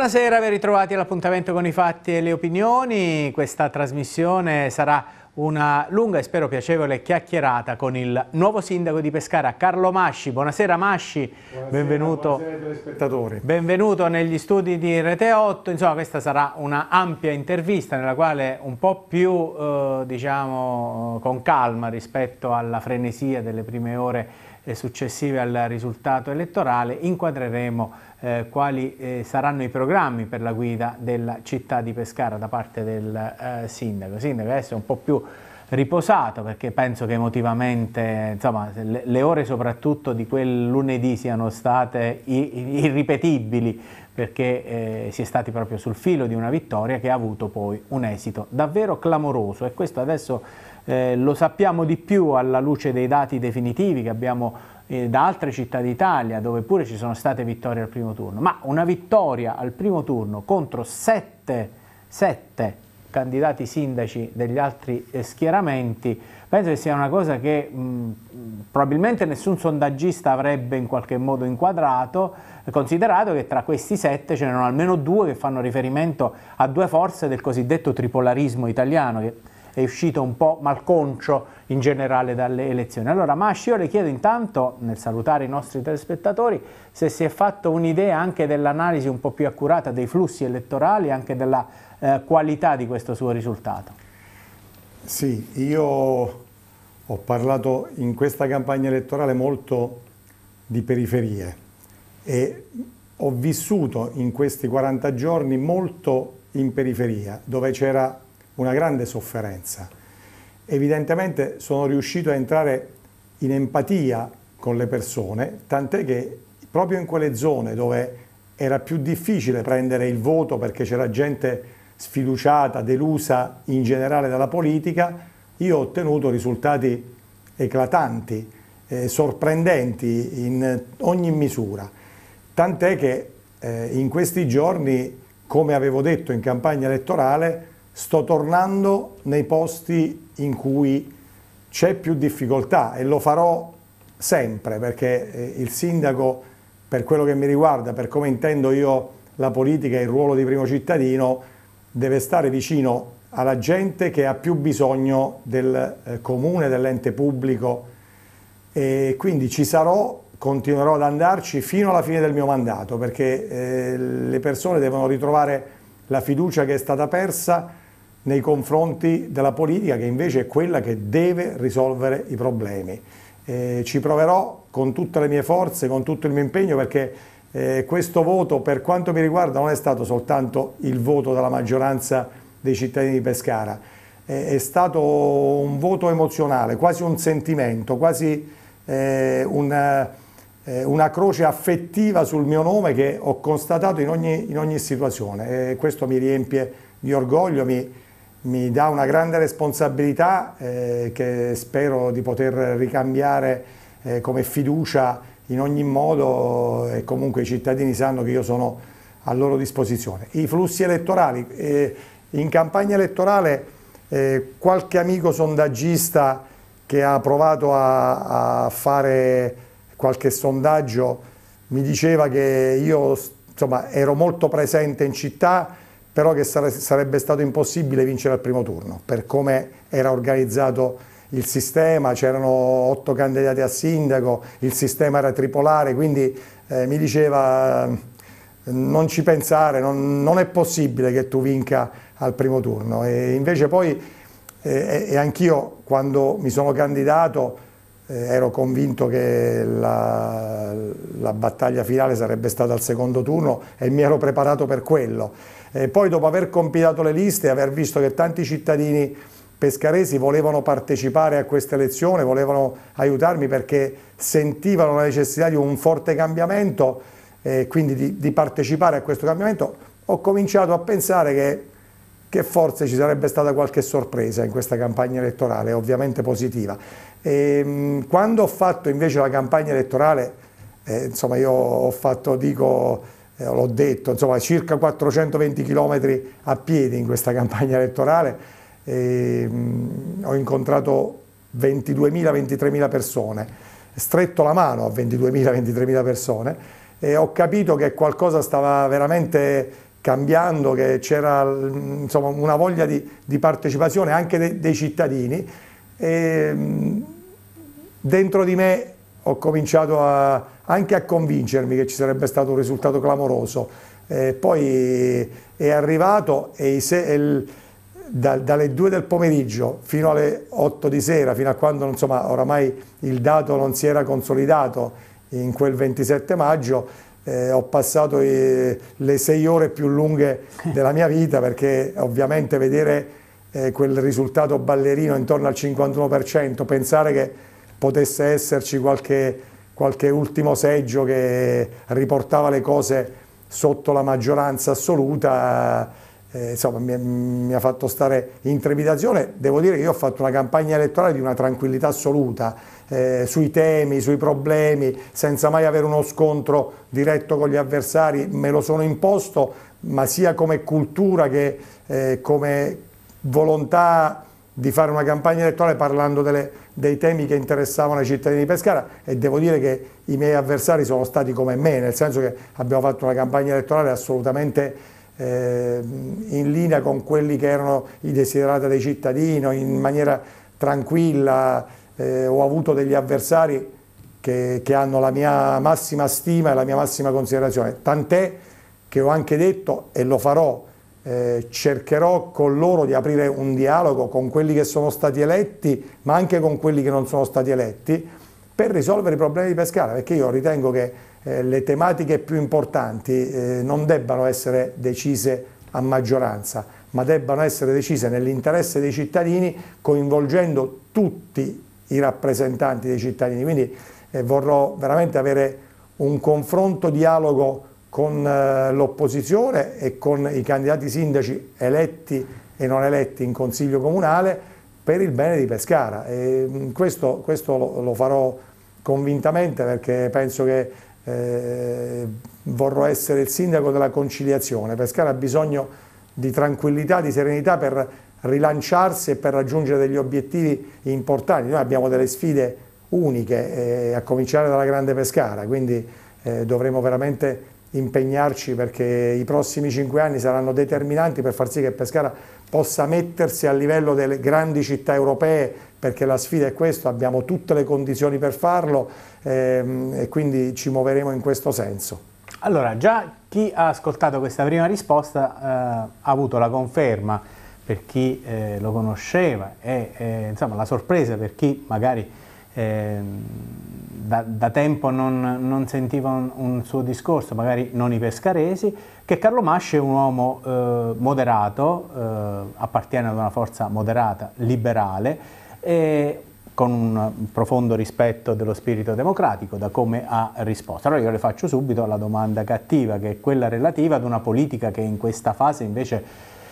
Buonasera, ben ritrovati all'appuntamento con i fatti e le opinioni. Questa trasmissione sarà una lunga e spero piacevole chiacchierata con il nuovo sindaco di Pescara, Carlo Masci. Buonasera Masci, buonasera, benvenuto, buonasera benvenuto negli studi di Rete 8. Insomma, questa sarà una ampia intervista nella quale un po' più, eh, diciamo, con calma rispetto alla frenesia delle prime ore eh, successive al risultato elettorale, inquadreremo eh, quali eh, saranno i programmi per la guida della città di Pescara da parte del eh, sindaco. Il sindaco adesso è un po' più riposato perché penso che emotivamente insomma, le, le, ore soprattutto di quel lunedì siano state irripetibili perché eh, si è stati proprio sul filo di una vittoria che ha avuto poi un esito davvero clamoroso e questo adesso eh, lo sappiamo di più alla luce dei dati definitivi che abbiamo eh, da altre città d'Italia dove pure ci sono state vittorie al primo turno, ma una vittoria al primo turno contro sette, sette candidati sindaci degli altri eh, schieramenti, penso che sia una cosa che mh, probabilmente nessun sondaggista avrebbe in qualche modo inquadrato, eh, considerato che tra questi sette ce n'erano almeno due che fanno riferimento a due forze del cosiddetto tripolarismo italiano, che è uscito un po' malconcio in generale dalle elezioni. Allora Masci io le chiedo intanto, nel salutare i nostri telespettatori, se si è fatto un'idea anche dell'analisi un po' più accurata dei flussi elettorali e anche della eh, qualità di questo suo risultato. Sì, io ho parlato in questa campagna elettorale molto di periferie e ho vissuto in questi 40 giorni molto in periferia, dove c'era una grande sofferenza. Evidentemente sono riuscito a entrare in empatia con le persone, tant'è che proprio in quelle zone dove era più difficile prendere il voto perché c'era gente sfiduciata, delusa in generale dalla politica, io ho ottenuto risultati eclatanti, eh, sorprendenti in ogni misura. Tant'è che eh, in questi giorni, come avevo detto in campagna elettorale, sto tornando nei posti in cui c'è più difficoltà e lo farò sempre perché eh, il sindaco, per quello che mi riguarda, per come intendo io la politica e il ruolo di primo cittadino, deve stare vicino alla gente che ha più bisogno del eh, comune, dell'ente pubblico e quindi ci sarò, continuerò ad andarci fino alla fine del mio mandato perché eh, le persone devono ritrovare la fiducia che è stata persa nei confronti della politica che invece è quella che deve risolvere i problemi. Eh, ci proverò con tutte le mie forze, con tutto il mio impegno perché eh, questo voto per quanto mi riguarda non è stato soltanto il voto della maggioranza dei cittadini di Pescara, eh, è stato un voto emozionale, quasi un sentimento, quasi eh, una, eh, una, croce affettiva sul mio nome che ho constatato in ogni, in ogni situazione e eh, questo mi riempie di orgoglio, mi, mi dà una grande responsabilità eh, che spero di poter ricambiare eh, come fiducia in ogni modo eh, e comunque i cittadini sanno che io sono a loro disposizione. I flussi elettorali, eh, in campagna elettorale eh, qualche amico sondaggista che ha provato a, a fare qualche sondaggio mi diceva che io insomma, ero molto presente in città, però che sarebbe stato impossibile vincere al primo turno, per come era organizzato il sistema, c'erano otto candidati a sindaco, il sistema era tripolare, quindi eh, mi diceva non ci pensare, non, non, è possibile che tu vinca al primo turno. E invece poi, eh, e anch'io quando mi sono candidato, eh, ero convinto che la, la battaglia finale sarebbe stata al secondo turno e mi ero preparato per quello. E poi dopo aver compilato le liste e aver visto che tanti cittadini pescaresi volevano partecipare a questa elezione, volevano aiutarmi perché sentivano la necessità di un forte cambiamento e quindi di, di partecipare a questo cambiamento, ho cominciato a pensare che, che, forse ci sarebbe stata qualche sorpresa in questa campagna elettorale, ovviamente positiva. E, ehm, quando ho fatto invece la campagna elettorale, eh, insomma io ho fatto, dico, eh, l'ho detto, insomma circa 420 km a piedi in questa campagna elettorale, e, ehm, mh, ho incontrato 22.000-23.000 persone, stretto la mano a 22.000-23.000 persone e ho capito che qualcosa stava veramente cambiando, che c'era mm, insomma, una voglia di, di partecipazione anche de, dei cittadini e ehm, mh, dentro di me ho cominciato a, anche a convincermi che ci sarebbe stato un risultato clamoroso. Eh, poi è arrivato e se, il, da, dalle 2 del pomeriggio fino alle 8 di sera, fino a quando insomma, oramai il dato non si era consolidato in quel 27 maggio, eh, ho passato eh, le 6 ore più lunghe della mia vita perché ovviamente vedere eh, quel risultato ballerino intorno al 51%, pensare che potesse esserci qualche, qualche ultimo seggio che riportava le cose sotto la maggioranza assoluta. Eh, insomma, mi, mi, ha fatto stare in trepidazione. Devo dire che io ho fatto una campagna elettorale di una tranquillità assoluta eh, sui temi, sui problemi, senza mai avere uno scontro diretto con gli avversari. Me lo sono imposto, ma sia come cultura che eh, come volontà di fare una campagna elettorale parlando delle dei temi che interessavano ai cittadini di Pescara e devo dire che i miei avversari sono stati come me, nel senso che abbiamo fatto una campagna elettorale assolutamente eh, in linea con quelli che erano i desiderati dei cittadini, in maniera tranquilla, eh, ho avuto degli avversari che, che hanno la mia massima stima e la mia massima considerazione, tant'è che ho anche detto e lo farò eh, cercherò con loro di aprire un dialogo con quelli che sono stati eletti, ma anche con quelli che non sono stati eletti, per risolvere i problemi di Pescara, perché io ritengo che eh, le tematiche più importanti eh, non debbano essere decise a maggioranza, ma debbano essere decise nell'interesse dei cittadini, coinvolgendo tutti i rappresentanti dei cittadini. Quindi eh, vorrò veramente avere un confronto, dialogo con eh, l'opposizione e con i candidati sindaci eletti e non eletti in consiglio comunale per il bene di Pescara. Mm, questo, questo, lo, farò convintamente perché penso che eh, vorrò essere il sindaco della conciliazione. Pescara ha bisogno di tranquillità, di serenità per rilanciarsi e per raggiungere degli obiettivi importanti. Noi abbiamo delle sfide uniche, eh, a cominciare dalla Grande Pescara, quindi eh, dovremo veramente impegnarci perché i prossimi cinque anni saranno determinanti per far sì che Pescara possa mettersi a livello delle grandi città europee perché la sfida è questa, abbiamo tutte le condizioni per farlo ehm, e quindi ci muoveremo in questo senso. Allora, già chi ha ascoltato questa prima risposta eh, ha avuto la conferma per chi eh, lo conosceva e eh, insomma la sorpresa per chi magari ehm, da, da tempo non, non sentiva un, un, suo discorso, magari non i pescaresi, che Carlo Masci è un uomo eh, moderato, eh, appartiene ad una forza moderata, liberale, e con un profondo rispetto dello spirito democratico, da come ha risposto. Allora io le faccio subito la domanda cattiva, che è quella relativa ad una politica che in questa fase invece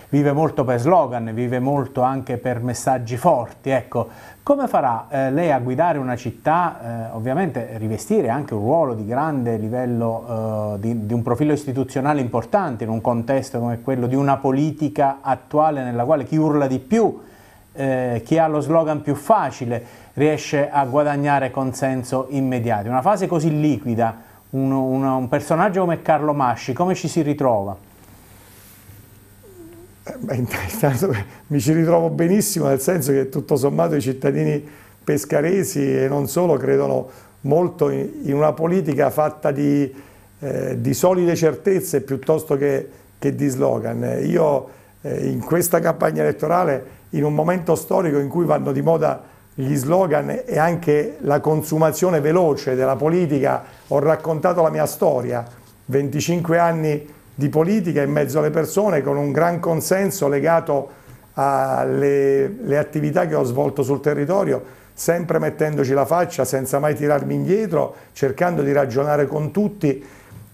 vive molto per slogan, vive molto anche per messaggi forti, ecco, come farà eh, lei a guidare una città, eh, ovviamente rivestire anche un ruolo di grande livello, eh, di, di, un profilo istituzionale importante in un contesto come quello di una politica attuale nella quale chi urla di più, eh, chi ha lo slogan più facile riesce a guadagnare consenso immediato? Una fase così liquida, un, un, un personaggio come Carlo Masci, come ci si ritrova? Eh, beh, intanto mi ci ritrovo benissimo nel senso che tutto sommato i cittadini pescaresi e non solo credono molto in una politica fatta di, eh, di solide certezze piuttosto che, che di slogan. Io eh, in questa campagna elettorale, in un momento storico in cui vanno di moda gli slogan e anche la consumazione veloce della politica, ho raccontato la mia storia, 25 anni di politica in mezzo alle persone con un gran consenso legato alle attività che ho svolto sul territorio, sempre mettendoci la faccia, senza mai tirarmi indietro, cercando di ragionare con tutti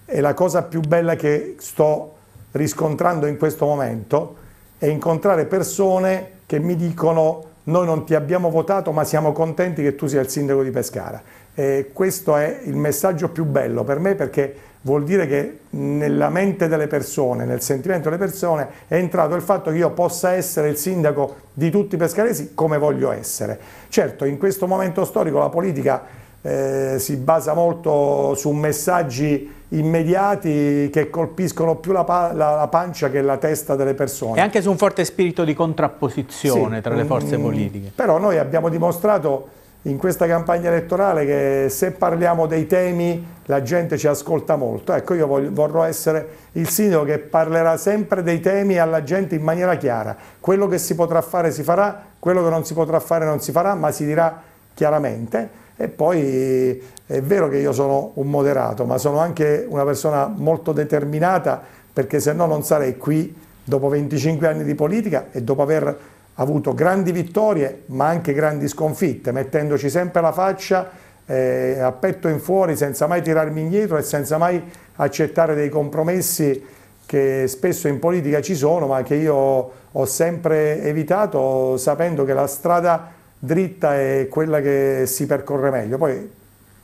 e la cosa più bella che sto riscontrando in questo momento è incontrare persone che mi dicono noi non ti abbiamo votato ma siamo contenti che tu sia il sindaco di Pescara. E questo è il messaggio più bello per me perché vuol dire che nella mente delle persone, nel sentimento delle persone è entrato il fatto che io possa essere il sindaco di tutti i pescaresi come voglio essere. Certo, in questo momento storico la politica eh, si basa molto su messaggi immediati che colpiscono più la, pa la, la, pancia che la testa delle persone. E anche su un forte spirito di contrapposizione sì, tra le forze mm, politiche. Però noi abbiamo dimostrato in questa campagna elettorale che se parliamo dei temi la gente ci ascolta molto. Ecco, io voglio, vorrò essere il sindaco che parlerà sempre dei temi alla gente in maniera chiara. Quello che si potrà fare si farà, quello che non si potrà fare non si farà, ma si dirà chiaramente. E poi è vero che io sono un moderato, ma sono anche una persona molto determinata perché se no non sarei qui dopo 25 anni di politica e dopo aver ha avuto grandi vittorie ma anche grandi sconfitte, mettendoci sempre la faccia eh, a petto in fuori, senza mai tirarmi indietro e senza mai accettare dei compromessi che spesso in politica ci sono ma che io ho sempre evitato sapendo che la strada dritta è quella che si percorre meglio. Poi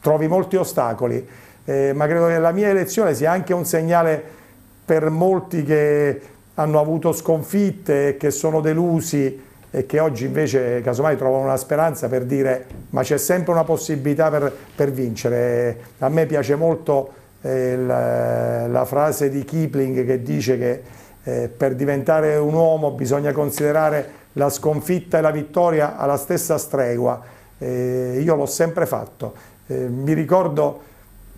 trovi molti ostacoli, eh, ma credo che la mia elezione sia anche un segnale per molti che hanno avuto sconfitte, che sono delusi e che oggi invece casomai trovano una speranza per dire ma c'è sempre una possibilità per, per vincere. A me piace molto eh, la, la, frase di Kipling che dice che eh, per diventare un uomo bisogna considerare la sconfitta e la vittoria alla stessa stregua. Eh, io l'ho sempre fatto. Eh, mi ricordo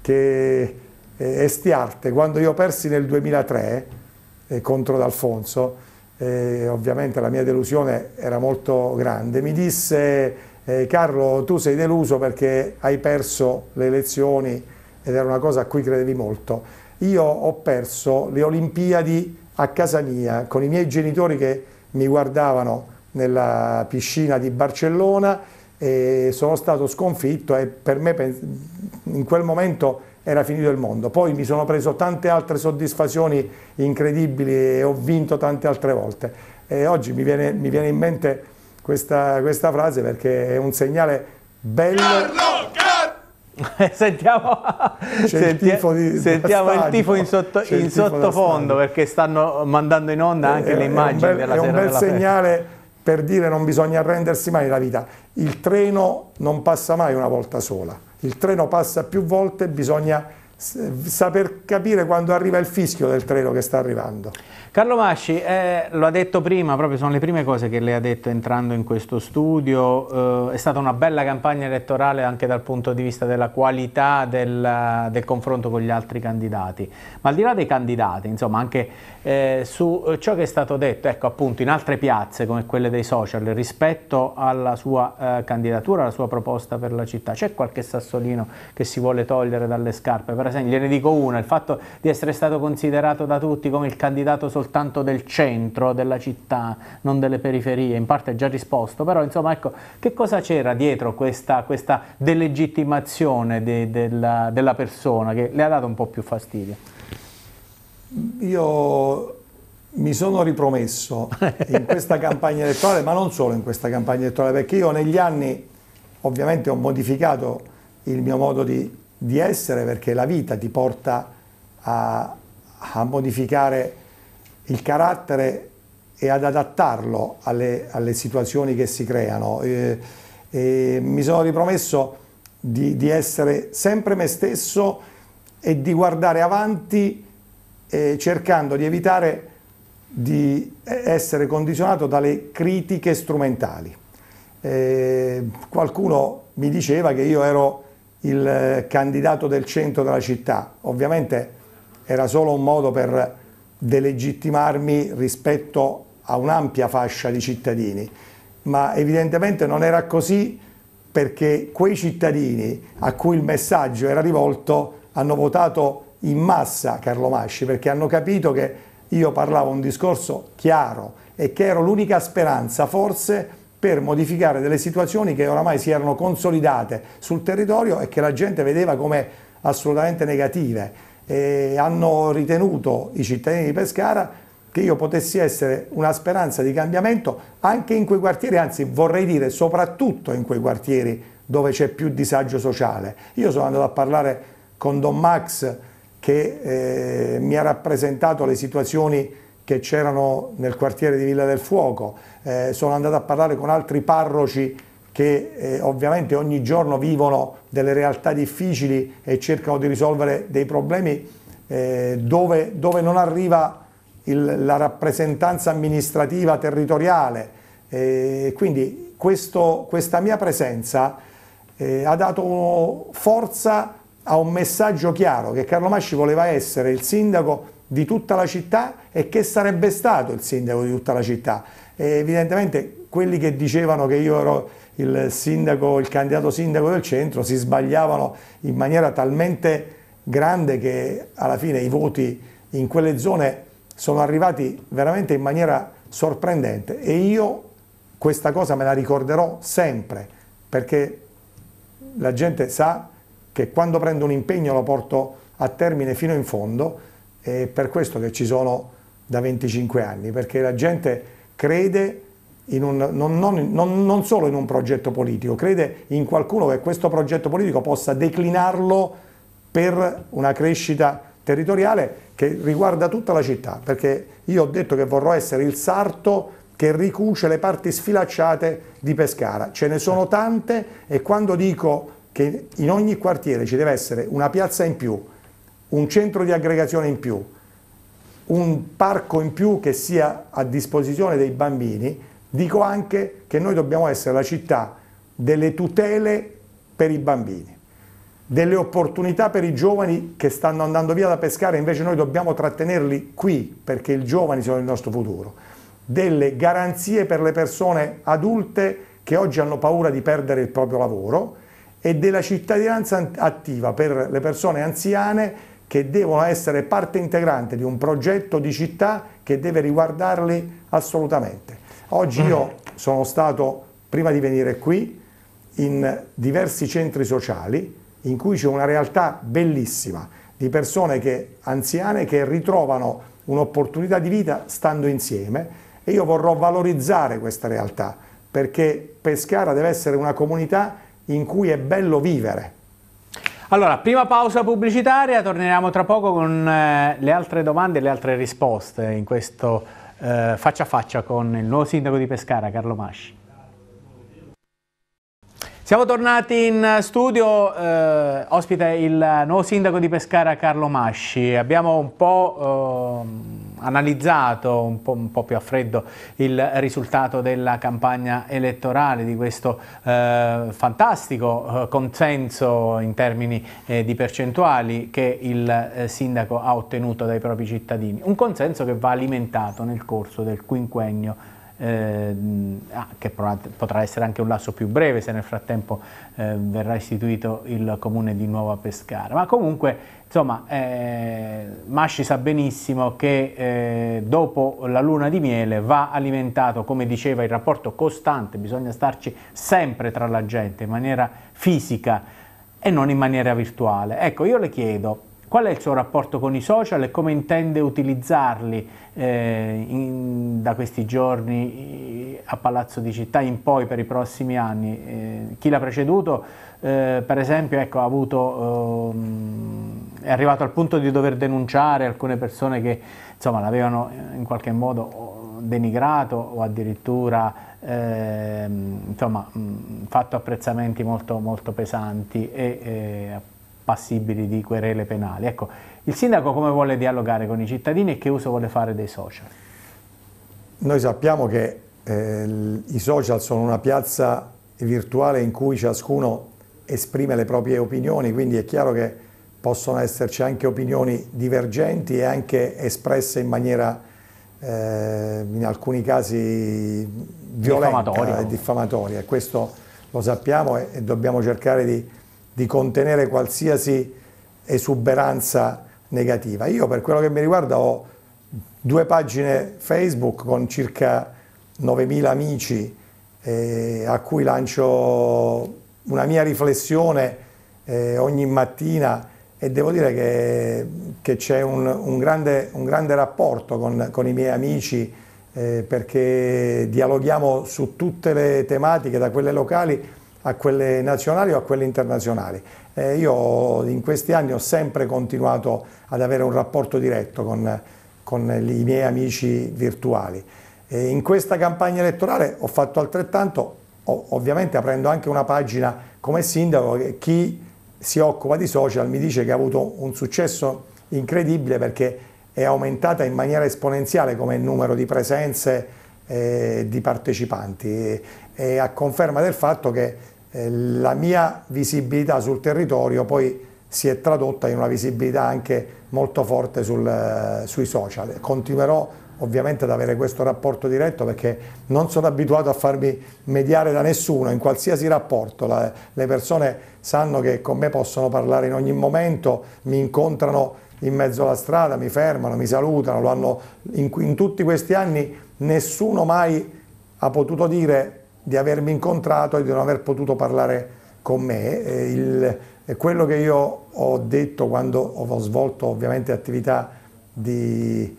che eh, Estiarte, quando io persi nel 2003, eh, contro D'Alfonso. Eh, ovviamente la mia delusione era molto grande. Mi disse eh, Carlo tu sei deluso perché hai perso le elezioni ed era una cosa a cui credevi molto. Io ho perso le Olimpiadi a casa mia con i miei genitori che mi guardavano nella piscina di Barcellona e sono stato sconfitto e per me in quel momento era finito il mondo. Poi mi sono preso tante altre soddisfazioni incredibili e ho vinto tante altre volte. E oggi mi viene, mi viene in mente questa, questa, frase perché è un segnale bello. Carlo, Car sentiamo, senti, il tifo, di, sentiamo il tifo in, sotto, in sottofondo perché stanno mandando in onda eh, anche è, le immagini della È un bel, è un bel segnale festa. per dire non bisogna arrendersi mai la vita. Il treno non passa mai una volta sola il treno passa più volte, bisogna saper capire quando arriva il fischio del treno che sta arrivando. Carlo Masci, eh, lo ha detto prima, proprio sono le prime cose che lei ha detto entrando in questo studio, eh, è stata una bella campagna elettorale anche dal punto di vista della qualità del, del confronto con gli altri candidati, ma al di là dei candidati, insomma anche eh, su ciò che è stato detto, ecco appunto in altre piazze come quelle dei social rispetto alla sua eh, candidatura, alla sua proposta per la città, c'è qualche sassolino che si vuole togliere dalle scarpe? Per Casini, gliene dico una, il fatto di essere stato considerato da tutti come il candidato soltanto del centro della città, non delle periferie, in parte è già risposto, però insomma ecco, che cosa c'era dietro questa, questa delegittimazione de, della, della persona che le ha dato un po' più fastidio? Io mi sono ripromesso in questa campagna elettorale, ma non solo in questa campagna elettorale, perché io negli anni ovviamente ho modificato il mio modo di di essere perché la vita ti porta a, a modificare il carattere e ad adattarlo alle, alle situazioni che si creano. E, e mi sono ripromesso di, di, essere sempre me stesso e di guardare avanti eh, cercando di evitare di eh, essere condizionato dalle critiche strumentali. Eh, qualcuno mi diceva che io ero il eh, candidato del centro della città. Ovviamente era solo un modo per delegittimarmi rispetto a un'ampia fascia di cittadini, ma evidentemente non era così perché quei cittadini a cui il messaggio era rivolto hanno votato in massa Carlo Masci perché hanno capito che io parlavo un discorso chiaro e che ero l'unica speranza forse per modificare delle situazioni che oramai si erano consolidate sul territorio e che la gente vedeva come assolutamente negative. E hanno ritenuto i cittadini di Pescara che io potessi essere una speranza di cambiamento anche in quei quartieri, anzi vorrei dire soprattutto in quei quartieri dove c'è più disagio sociale. Io sono andato a parlare con Don Max che eh, mi ha rappresentato le situazioni che c'erano nel quartiere di Villa del Fuoco, eh, sono andato a parlare con altri parroci che eh, ovviamente ogni giorno vivono delle realtà difficili e cercano di risolvere dei problemi eh, dove, dove, non arriva il, la rappresentanza amministrativa territoriale. Eh, quindi questo, questa mia presenza eh, ha dato forza a un messaggio chiaro che Carlo Masci voleva essere il sindaco di tutta la città e che sarebbe stato il sindaco di tutta la città. E evidentemente quelli che dicevano che io ero il sindaco, il candidato sindaco del centro, si sbagliavano in maniera talmente grande che alla fine i voti in quelle zone sono arrivati veramente in maniera sorprendente e io questa cosa me la ricorderò sempre perché la gente sa che quando prendo un impegno lo porto a termine fino in fondo è per questo che ci sono da 25 anni, perché la gente crede un, non, non, non, non solo in un progetto politico, crede in qualcuno che questo progetto politico possa declinarlo per una crescita territoriale che riguarda tutta la città, perché io ho detto che vorrò essere il sarto che ricuce le parti sfilacciate di Pescara. Ce ne sono tante e quando dico che in ogni quartiere ci deve essere una piazza in più, un centro di aggregazione in più, un parco in più che sia a disposizione dei bambini, dico anche che noi dobbiamo essere la città delle tutele per i bambini, delle opportunità per i giovani che stanno andando via da pescare, invece noi dobbiamo trattenerli qui perché i giovani sono il nostro futuro, delle garanzie per le persone adulte che oggi hanno paura di perdere il proprio lavoro e della cittadinanza attiva per le persone anziane che devono essere parte integrante di un progetto di città che deve riguardarli assolutamente. Oggi mm. io sono stato, prima di venire qui, in diversi centri sociali in cui c'è una realtà bellissima di persone che, anziane che ritrovano un'opportunità di vita stando insieme e io vorrò valorizzare questa realtà perché Pescara deve essere una comunità in cui è bello vivere allora, prima pausa pubblicitaria, torneremo tra poco con eh, le altre domande e le altre risposte in questo eh, faccia a faccia con il nuovo sindaco di Pescara, Carlo Masci. Siamo tornati in studio, eh, ospite il nuovo sindaco di Pescara Carlo Masci. Abbiamo un po' eh, analizzato, un po', un po', più a freddo, il risultato della campagna elettorale, di questo eh, fantastico eh, consenso in termini eh, di percentuali che il eh, sindaco ha ottenuto dai propri cittadini. Un consenso che va alimentato nel corso del quinquennio eh, che potrà essere anche un lasso più breve se nel frattempo eh, verrà istituito il comune di Nuova Pescara. Ma comunque, insomma, eh, Masci sa benissimo che eh, dopo la luna di miele va alimentato, come diceva, il rapporto costante, bisogna starci sempre tra la gente in maniera fisica e non in maniera virtuale. Ecco, io le chiedo, Qual è il suo rapporto con i social e come intende utilizzarli eh, in, da questi giorni eh, a Palazzo di Città in poi per i prossimi anni? Eh, chi l'ha preceduto, eh, per esempio, ecco, avuto, ehm, è arrivato al punto di dover denunciare alcune persone che l'avevano eh, in qualche modo denigrato o addirittura eh, insomma, fatto apprezzamenti molto, molto pesanti e eh, passibili di querele penali. Ecco, il sindaco come vuole dialogare con i cittadini e che uso vuole fare dei social? Noi sappiamo che eh, i social sono una piazza virtuale in cui ciascuno esprime le proprie opinioni, quindi è chiaro che possono esserci anche opinioni divergenti e anche espresse in maniera, eh, in alcuni casi, violenta e diffamatoria. Questo lo sappiamo e, e dobbiamo cercare di di contenere qualsiasi esuberanza negativa. Io per quello che mi riguarda ho due pagine Facebook con circa 9.000 amici eh, a cui lancio una mia riflessione eh, ogni mattina e devo dire che, che c'è un, un, grande, un, grande, rapporto con, con i miei amici eh, perché dialoghiamo su tutte le tematiche, da quelle locali a quelle nazionali o a quelle internazionali. Eh, io in questi anni ho sempre continuato ad avere un rapporto diretto con, con i miei amici virtuali. E in questa campagna elettorale ho fatto altrettanto, ovviamente aprendo anche una pagina come sindaco, chi si occupa di social mi dice che ha avuto un successo incredibile perché è aumentata in maniera esponenziale come numero di presenze eh, di partecipanti e, e a conferma del fatto che eh, la mia visibilità sul territorio poi si è tradotta in una visibilità anche molto forte sul, eh, sui social. Continuerò ovviamente ad avere questo rapporto diretto perché non sono abituato a farmi mediare da nessuno in qualsiasi rapporto. La, le persone sanno che con me possono parlare in ogni momento, mi incontrano in mezzo alla strada, mi fermano, mi salutano, in, in tutti questi anni nessuno mai ha potuto dire di avermi incontrato e di non aver potuto parlare con me. il, quello che io ho detto quando ho svolto ovviamente attività di,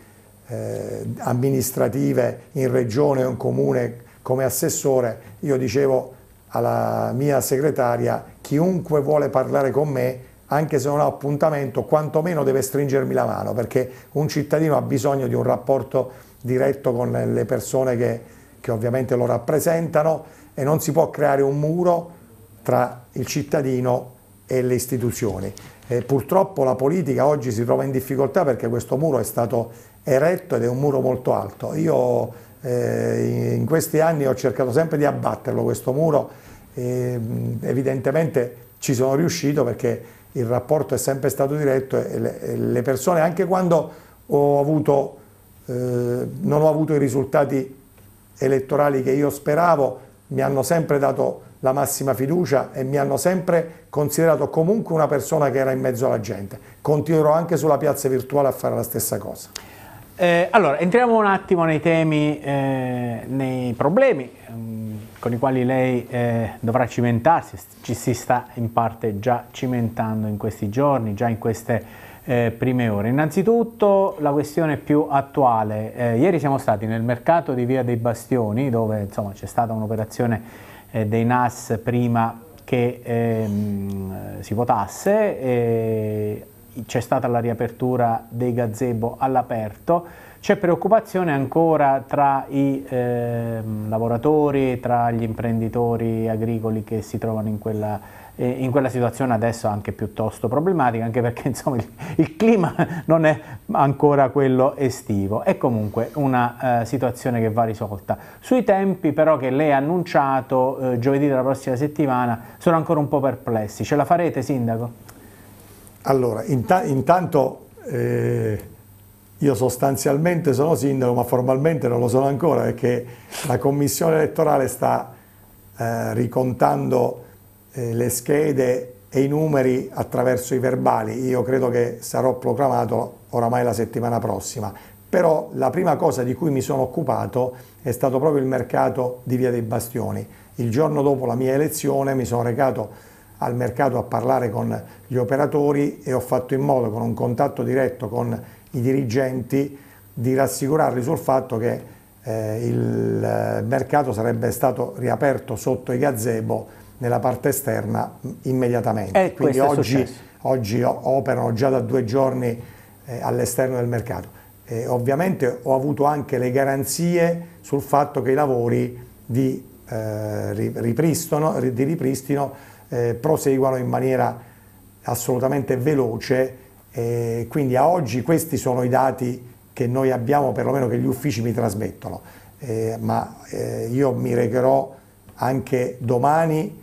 eh, amministrative in regione o in comune come assessore, io dicevo alla mia segretaria chiunque vuole parlare con me anche se non ha appuntamento, quantomeno deve stringermi la mano, perché un cittadino ha bisogno di un rapporto diretto con le persone che che ovviamente lo rappresentano e non si può creare un muro tra il cittadino e le istituzioni. E purtroppo la politica oggi si trova in difficoltà perché questo muro è stato eretto ed è un muro molto alto. Io eh, in questi anni ho cercato sempre di abbatterlo questo muro, e, ehm, evidentemente ci sono riuscito perché il rapporto è sempre stato diretto e le persone anche quando ho avuto, eh, non ho avuto i risultati elettorali che io speravo, mi hanno sempre dato la massima fiducia e mi hanno sempre considerato comunque una persona che era in mezzo alla gente. Continuerò anche sulla piazza virtuale a fare la stessa cosa. Eh, allora, entriamo un attimo nei temi, eh, nei problemi mm, con i quali lei eh, dovrà cimentarsi, ci si sta in parte già cimentando in questi giorni, già in queste eh, prime ore. Innanzitutto la questione più attuale, eh, ieri siamo stati nel mercato di Via dei Bastioni dove c'è stata un'operazione eh, dei NAS prima che ehm, si votasse, c'è stata la riapertura dei gazebo all'aperto, c'è preoccupazione ancora tra i ehm, lavoratori, tra gli imprenditori agricoli che si trovano in quella in quella situazione adesso anche piuttosto problematica, anche perché insomma, il, il, clima non è ancora quello estivo. È comunque una eh, situazione che va risolta. Sui tempi però che lei ha annunciato eh, giovedì della prossima settimana sono ancora un po' perplessi. Ce la farete Sindaco? Allora, int intanto eh, io sostanzialmente sono sindaco, ma formalmente non lo sono ancora perché la commissione elettorale sta eh, ricontando eh, le schede e i numeri attraverso i verbali. Io credo che sarò proclamato oramai la settimana prossima. Però la prima cosa di cui mi sono occupato è stato proprio il mercato di Via dei Bastioni. Il giorno dopo la mia elezione mi sono recato al mercato a parlare con gli operatori e ho fatto in modo con un contatto diretto con i dirigenti di rassicurarli sul fatto che eh, il eh, mercato sarebbe stato riaperto sotto i gazebo nella parte esterna immediatamente. E eh, Quindi oggi, oggi, operano già da due giorni eh, all'esterno del mercato. Eh, ovviamente ho avuto anche le garanzie sul fatto che i lavori di, eh, ripristino, di ripristino eh, proseguano in maniera assolutamente veloce. quindi a oggi questi sono i dati che noi abbiamo, perlomeno che gli uffici mi trasmettono. Eh, ma io mi recherò anche domani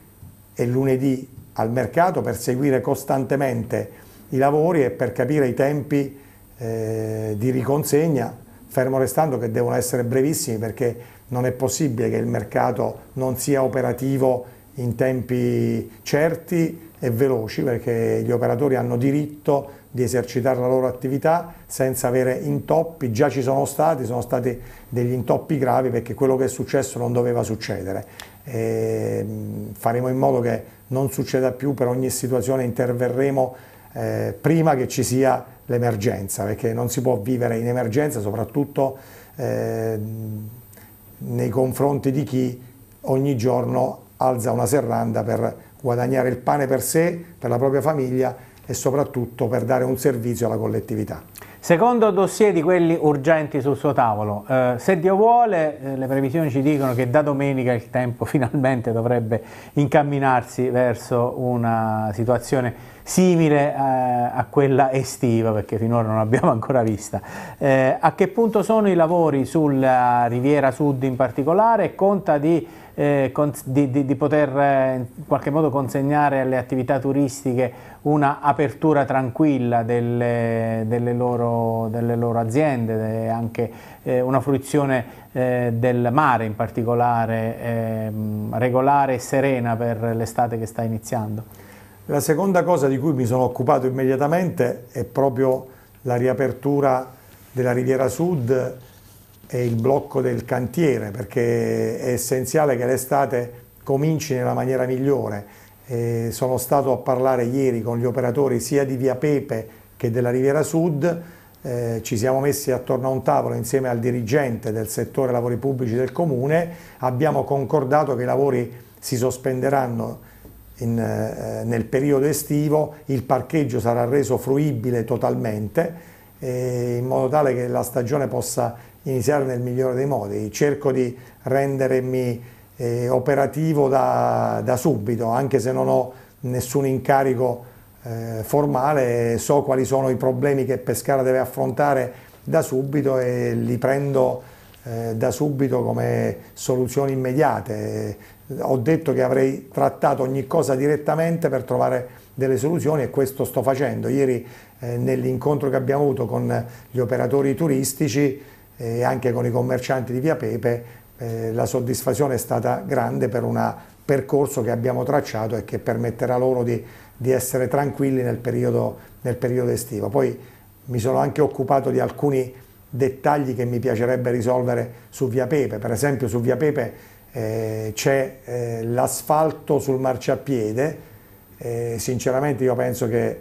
e lunedì al mercato per seguire costantemente i lavori e per capire i tempi eh, di riconsegna, fermo restando che devono essere brevissimi perché non è possibile che il mercato non sia operativo in tempi certi e veloci perché gli operatori hanno diritto di esercitare la loro attività senza avere intoppi, già ci sono stati, sono stati degli intoppi gravi perché quello che è successo non doveva succedere e ehm, faremo in modo che non succeda più per ogni situazione, interverremo eh, prima che ci sia l'emergenza, perché non si può vivere in emergenza, soprattutto eh, nei confronti di chi ogni giorno alza una serranda per guadagnare il pane per sé, per la propria famiglia e soprattutto per dare un servizio alla collettività. Secondo dossier di quelli urgenti sul suo tavolo, eh, se Dio vuole, eh, le previsioni ci dicono che da domenica il tempo finalmente dovrebbe incamminarsi verso una situazione simile eh, a quella estiva, perché finora non abbiamo ancora vista. Eh, a che punto sono i lavori sulla Riviera Sud in particolare? Conta di eh, con, di, di, di, poter eh, in qualche modo consegnare alle attività turistiche una apertura tranquilla delle, delle, loro, delle loro, aziende, anche eh, una fruizione eh, del mare in particolare ehm, regolare e serena per l'estate che sta iniziando. La seconda cosa di cui mi sono occupato immediatamente è proprio la riapertura della Riviera Sud e il blocco del cantiere perché è essenziale che l'estate cominci nella maniera migliore. Eh, sono stato a parlare ieri con gli operatori sia di Via Pepe che della Riviera Sud, eh, ci siamo messi attorno a un tavolo insieme al dirigente del settore lavori pubblici del comune, abbiamo concordato che i lavori si sospenderanno in, eh, nel periodo estivo, il parcheggio sarà reso fruibile totalmente eh, in modo tale che la stagione possa iniziare nel migliore dei modi, cerco di rendermi eh, operativo da, da, subito, anche se non ho nessun incarico eh, formale, so quali sono i problemi che Pescara deve affrontare da subito e li prendo eh, da subito come soluzioni immediate. Ho detto che avrei trattato ogni cosa direttamente per trovare delle soluzioni e questo sto facendo. Ieri eh, nell'incontro che abbiamo avuto con gli operatori turistici e anche con i commercianti di Via Pepe eh, la soddisfazione è stata grande per un percorso che abbiamo tracciato e che permetterà loro di, di essere tranquilli nel periodo, nel periodo estivo. Poi mi sono anche occupato di alcuni dettagli che mi piacerebbe risolvere su Via Pepe, per esempio su Via Pepe eh, c'è eh, l'asfalto sul marciapiede, eh, sinceramente io penso che,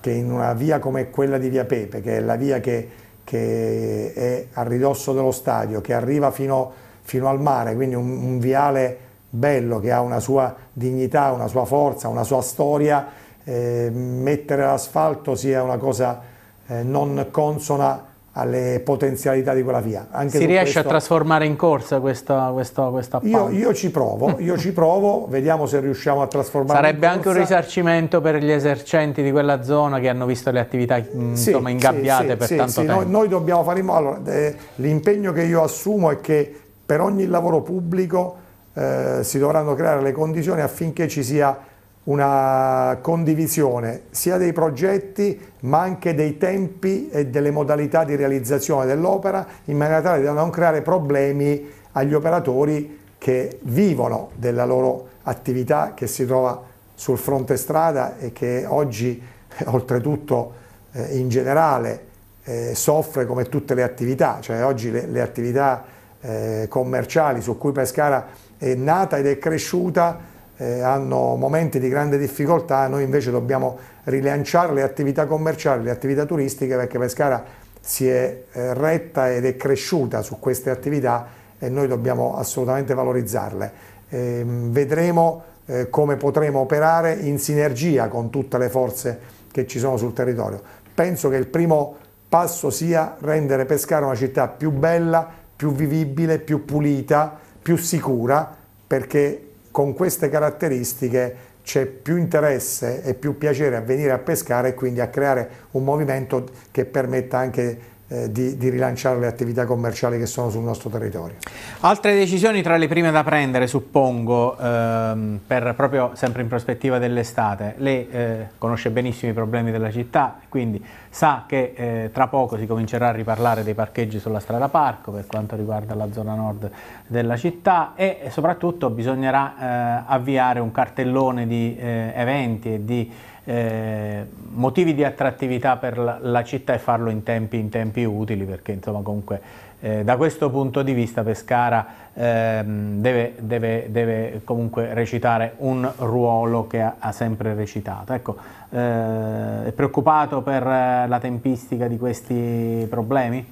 che, in una via come quella di Via Pepe, che è la via che che è a ridosso dello stadio, che arriva fino, fino al mare, quindi un, un, viale bello che ha una sua dignità, una sua forza, una sua storia, eh, mettere l'asfalto sia una cosa eh, non consona alle potenzialità di quella via. Anche si riesce questo... a trasformare in corsa questa, questa, questa io, io, ci provo, io ci provo, vediamo se riusciamo a trasformare Sarebbe anche un risarcimento per gli esercenti di quella zona che hanno visto le attività sì, ingabbiate sì, sì, per tanto tempo. Noi, noi, dobbiamo fare in modo... Allora, eh, l'impegno che io assumo è che per ogni lavoro pubblico eh, si dovranno creare le condizioni affinché ci sia una condivisione sia dei progetti ma anche dei tempi e delle modalità di realizzazione dell'opera in maniera tale da non creare problemi agli operatori che vivono della loro attività che si trova sul fronte strada e che oggi oltretutto eh, in generale eh, soffre come tutte le attività, cioè oggi le, le attività eh, commerciali su cui Pescara è nata ed è cresciuta eh, hanno momenti di grande difficoltà, noi invece dobbiamo rilanciare le attività commerciali, le attività turistiche perché Pescara si è eh, retta ed è cresciuta su queste attività e noi dobbiamo assolutamente valorizzarle. Ehm, eh, vedremo come potremo operare in sinergia con tutte le forze che ci sono sul territorio. Penso che il primo passo sia rendere Pescara una città più bella, più vivibile, più pulita, più sicura, perché con queste caratteristiche c'è più interesse e più piacere a venire a pescare e quindi a creare un movimento che permetta anche eh, di, di, rilanciare le attività commerciali che sono sul nostro territorio. Altre decisioni tra le prime da prendere, suppongo, ehm, per proprio sempre in prospettiva dell'estate. Lei eh, conosce benissimo i problemi della città, quindi sa che eh, tra poco si comincerà a riparlare dei parcheggi sulla strada parco per quanto riguarda la zona nord della città e soprattutto bisognerà eh, avviare un cartellone di eh, eventi e di eh, motivi di attrattività per la, la città e farlo in tempi, in tempi utili perché insomma comunque eh, da questo punto di vista Pescara ehm, deve, deve, deve, comunque recitare un ruolo che ha, ha sempre recitato. Ecco, eh, è preoccupato per eh, la tempistica di questi problemi?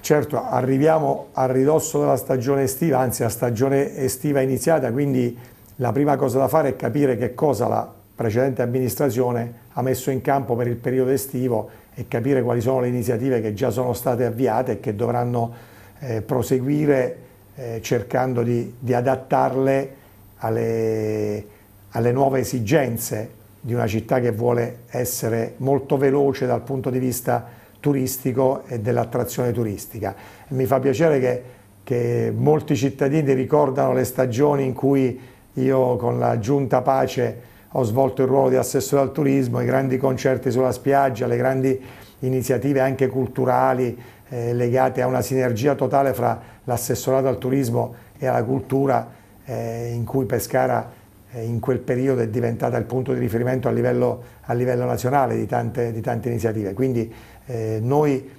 Certo, arriviamo al ridosso della stagione estiva, anzi la stagione estiva iniziata, quindi la prima cosa da fare è capire che cosa la precedente amministrazione ha messo in campo per il periodo estivo e capire quali sono le iniziative che già sono state avviate e che dovranno eh, proseguire eh, cercando di, di adattarle alle, alle nuove esigenze di una città che vuole essere molto veloce dal punto di vista turistico e dell'attrazione turistica. Mi fa piacere che, che, molti cittadini ricordano le stagioni in cui io con la Giunta Pace ho svolto il ruolo di assessore al turismo, i grandi concerti sulla spiaggia, le grandi iniziative anche culturali eh, legate a una sinergia totale fra l'assessorato al turismo e alla cultura eh, in cui Pescara eh, in quel periodo è diventata il punto di riferimento a livello, a livello nazionale di tante, di tante, iniziative. Quindi eh, noi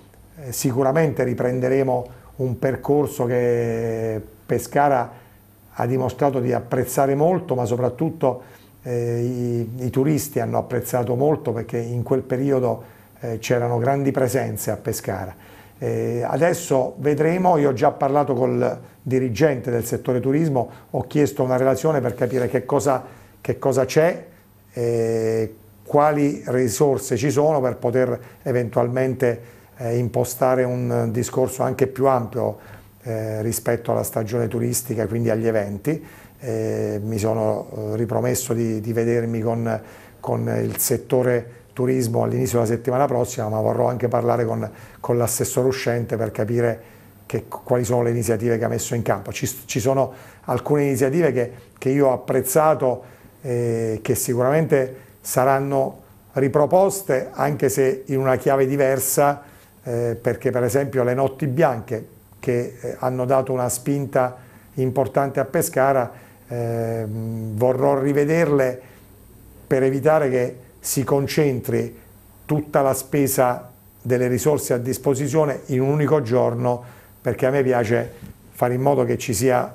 eh, sicuramente riprenderemo un percorso che Pescara ha dimostrato di apprezzare molto, ma soprattutto eh, i, i, turisti hanno apprezzato molto perché in quel periodo eh, c'erano grandi presenze a Pescara. Eh, adesso vedremo, io ho già parlato col dirigente del settore turismo, ho chiesto una relazione per capire che cosa c'è, eh, quali risorse ci sono per poter eventualmente eh, impostare un discorso anche più ampio eh, rispetto alla stagione turistica, quindi agli eventi eh, mi sono eh, ripromesso di, di vedermi con, con, il settore turismo all'inizio della settimana prossima, ma vorrò anche parlare con, con l'assessore uscente per capire che, quali sono le iniziative che ha messo in campo. Ci, ci sono alcune iniziative che, che io ho apprezzato, eh, che sicuramente saranno riproposte, anche se in una chiave diversa, eh, perché per esempio le notti bianche che eh, hanno dato una spinta importante a Pescara eh, vorrò rivederle per evitare che si concentri tutta la spesa delle risorse a disposizione in un unico giorno perché a me piace fare in modo che ci sia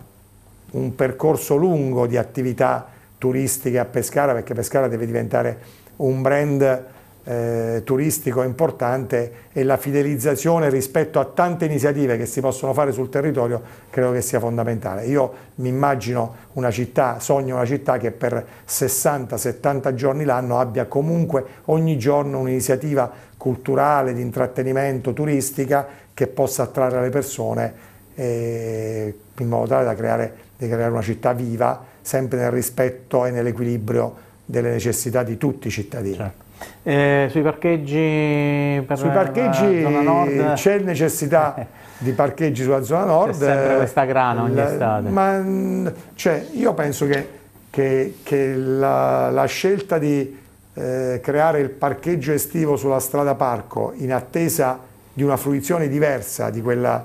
un percorso lungo di attività turistiche a Pescara perché Pescara deve diventare un brand eh, turistico importante e la fidelizzazione rispetto a tante iniziative che si possono fare sul territorio credo che sia fondamentale. Io mi immagino una città, sogno una città che per 60-70 giorni l'anno abbia comunque ogni giorno un'iniziativa culturale, di intrattenimento, turistica che possa attrarre le persone eh, in modo tale da creare, di creare una città viva sempre nel rispetto e nell'equilibrio delle necessità di tutti i cittadini. Certo. Eh, sui parcheggi per sui parcheggi zona nord c'è necessità di parcheggi sulla zona nord. C'è sempre eh, questa grana ogni estate. Ma mm, cioè, io penso che, che, che la, la, scelta di eh, creare il parcheggio estivo sulla strada parco in attesa di una fruizione diversa di, quella,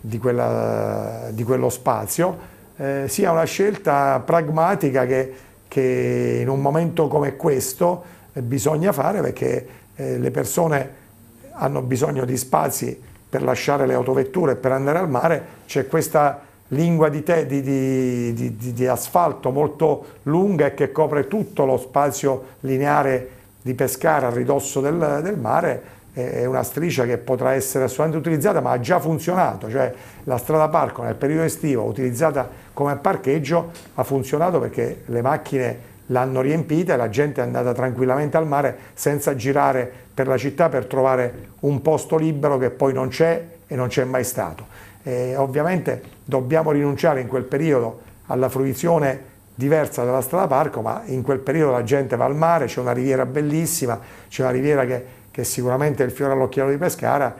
di, quella, di quello spazio eh, sia una scelta pragmatica che, che in un momento come questo eh, bisogna fare perché eh, le persone hanno bisogno di spazi per lasciare le autovetture e per andare al mare, c'è questa lingua di, te, di, di, di, asfalto molto lunga e che copre tutto lo spazio lineare di pescare a ridosso del, del mare, è una striscia che potrà essere assolutamente utilizzata ma ha già funzionato, cioè la strada parco nel periodo estivo utilizzata come parcheggio ha funzionato perché le macchine l'hanno riempita e la gente è andata tranquillamente al mare senza girare per la città per trovare un posto libero che poi non c'è e non c'è mai stato. E ovviamente dobbiamo rinunciare in quel periodo alla fruizione diversa dalla strada parco, ma in quel periodo la gente va al mare, c'è una riviera bellissima, c'è una riviera che, che sicuramente è il fiore all'occhiello di Pescara,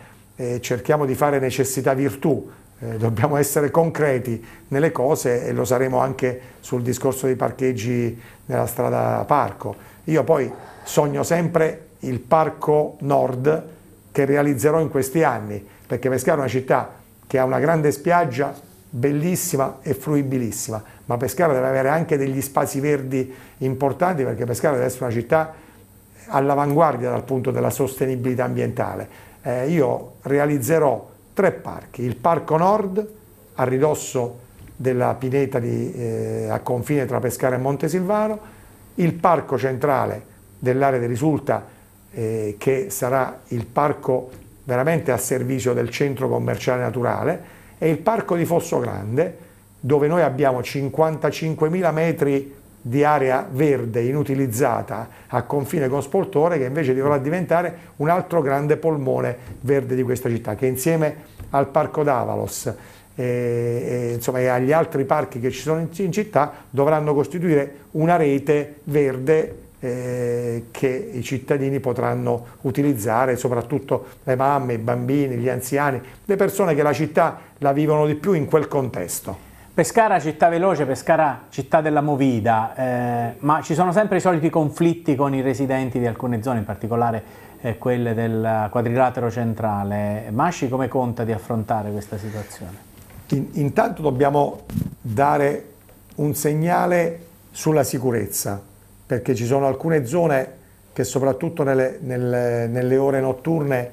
cerchiamo di fare necessità virtù, eh, dobbiamo essere concreti nelle cose e lo saremo anche sul discorso dei parcheggi nella strada parco. Io poi sogno sempre il parco nord che realizzerò in questi anni, perché Pescara è una città che ha una grande spiaggia bellissima e fruibilissima, ma Pescara deve avere anche degli spazi verdi importanti perché Pescara deve essere una città all'avanguardia dal punto della sostenibilità ambientale. Eh, io realizzerò tre parchi, il Parco Nord a ridosso della pineta di, eh, a confine tra Pescara e Montesilvano, il Parco Centrale dell'area di risulta eh, che sarà il parco veramente a servizio del centro commerciale naturale e il Parco di Fosso Grande dove noi abbiamo 55.000 metri di di area verde inutilizzata a confine con Spoltore che invece dovrà diventare un altro grande polmone verde di questa città che insieme al Parco d'Avalos e, eh, e, eh, insomma, e agli altri parchi che ci sono in, in città dovranno costituire una rete verde eh, che i cittadini potranno utilizzare, soprattutto le mamme, i bambini, gli anziani, le persone che la città la vivono di più in quel contesto. Pescara città veloce, Pescara città della movida, eh, ma ci sono sempre i soliti conflitti con i residenti di alcune zone, in particolare eh, quelle del quadrilatero centrale. Masci come conta di affrontare questa situazione? In, intanto dobbiamo dare un segnale sulla sicurezza, perché ci sono alcune zone che soprattutto nelle, nelle, nelle ore notturne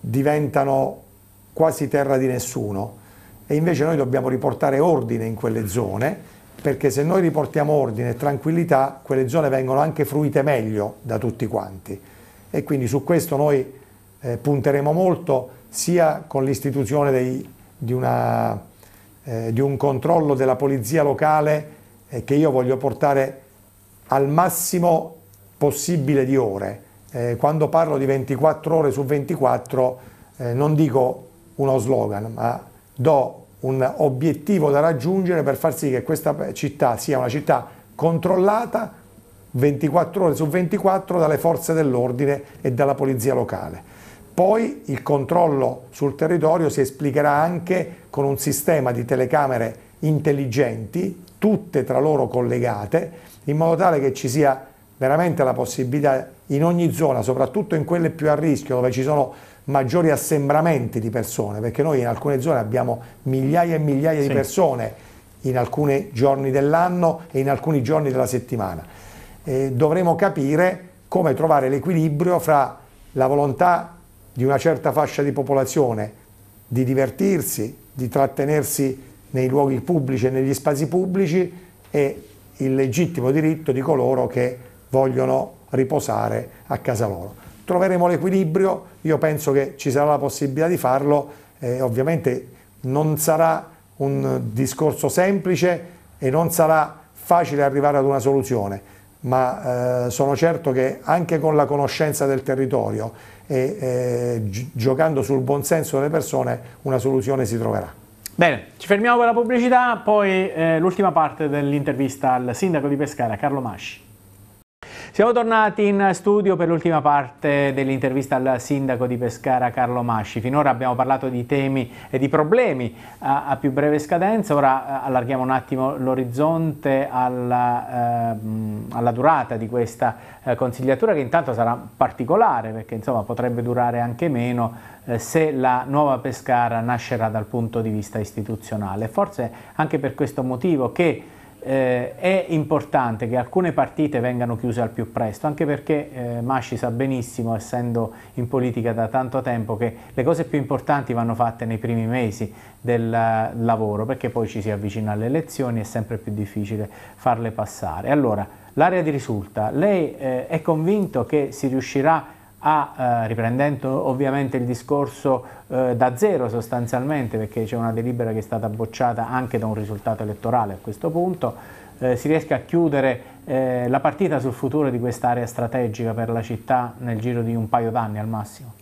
diventano quasi terra di nessuno e invece noi dobbiamo riportare ordine in quelle mm. zone perché se noi riportiamo ordine e tranquillità quelle zone vengono anche fruite meglio da tutti quanti e quindi su questo noi eh, punteremo molto sia con l'istituzione di, eh, di, un controllo della polizia locale eh, che io voglio portare al massimo possibile di ore. Eh, quando parlo di 24 ore su 24 eh, non dico uno slogan ma do un obiettivo da raggiungere per far sì che questa città sia una città controllata 24 ore su 24 dalle forze dell'ordine e dalla polizia locale. Poi il controllo sul territorio si esplicherà anche con un sistema di telecamere intelligenti, tutte tra loro collegate, in modo tale che ci sia veramente la possibilità in ogni zona, soprattutto in quelle più a rischio, dove ci sono maggiori assembramenti di persone, perché noi in alcune zone abbiamo migliaia e migliaia sì. di persone in alcuni giorni dell'anno e in alcuni giorni della settimana. E dovremo capire come trovare l'equilibrio fra la volontà di una certa fascia di popolazione di divertirsi, di trattenersi nei luoghi pubblici e negli spazi pubblici e il legittimo diritto di coloro che vogliono riposare a casa loro troveremo l'equilibrio, io penso che ci sarà la possibilità di farlo, eh, ovviamente non sarà un discorso semplice e non sarà facile arrivare ad una soluzione, ma eh, sono certo che anche con la conoscenza del territorio e eh, giocando sul buonsenso delle persone una soluzione si troverà. Bene, ci fermiamo con la pubblicità, poi eh, l'ultima parte dell'intervista al sindaco di Pescara, Carlo Masci. Siamo tornati in studio per l'ultima parte dell'intervista al sindaco di Pescara Carlo Masci. Finora abbiamo parlato di temi e di problemi a, più breve scadenza, ora eh, allarghiamo un attimo l'orizzonte alla, eh, alla, durata di questa eh, consigliatura che intanto sarà particolare perché insomma, potrebbe durare anche meno eh, se la nuova Pescara nascerà dal punto di vista istituzionale. Forse anche per questo motivo che eh, è importante che alcune partite vengano chiuse al più presto, anche perché eh, Masci sa benissimo, essendo in politica da tanto tempo, che le cose più importanti vanno fatte nei primi mesi del lavoro, perché poi ci si avvicina alle elezioni, e è sempre più difficile farle passare. Allora, l'area di risulta, lei eh, è convinto che si riuscirà a a, eh, riprendendo ovviamente il discorso eh, da zero sostanzialmente, perché c'è una delibera che è stata bocciata anche da un risultato elettorale a questo punto, eh, si riesca a chiudere eh, la partita sul futuro di quest'area strategica per la città nel giro di un paio d'anni al massimo?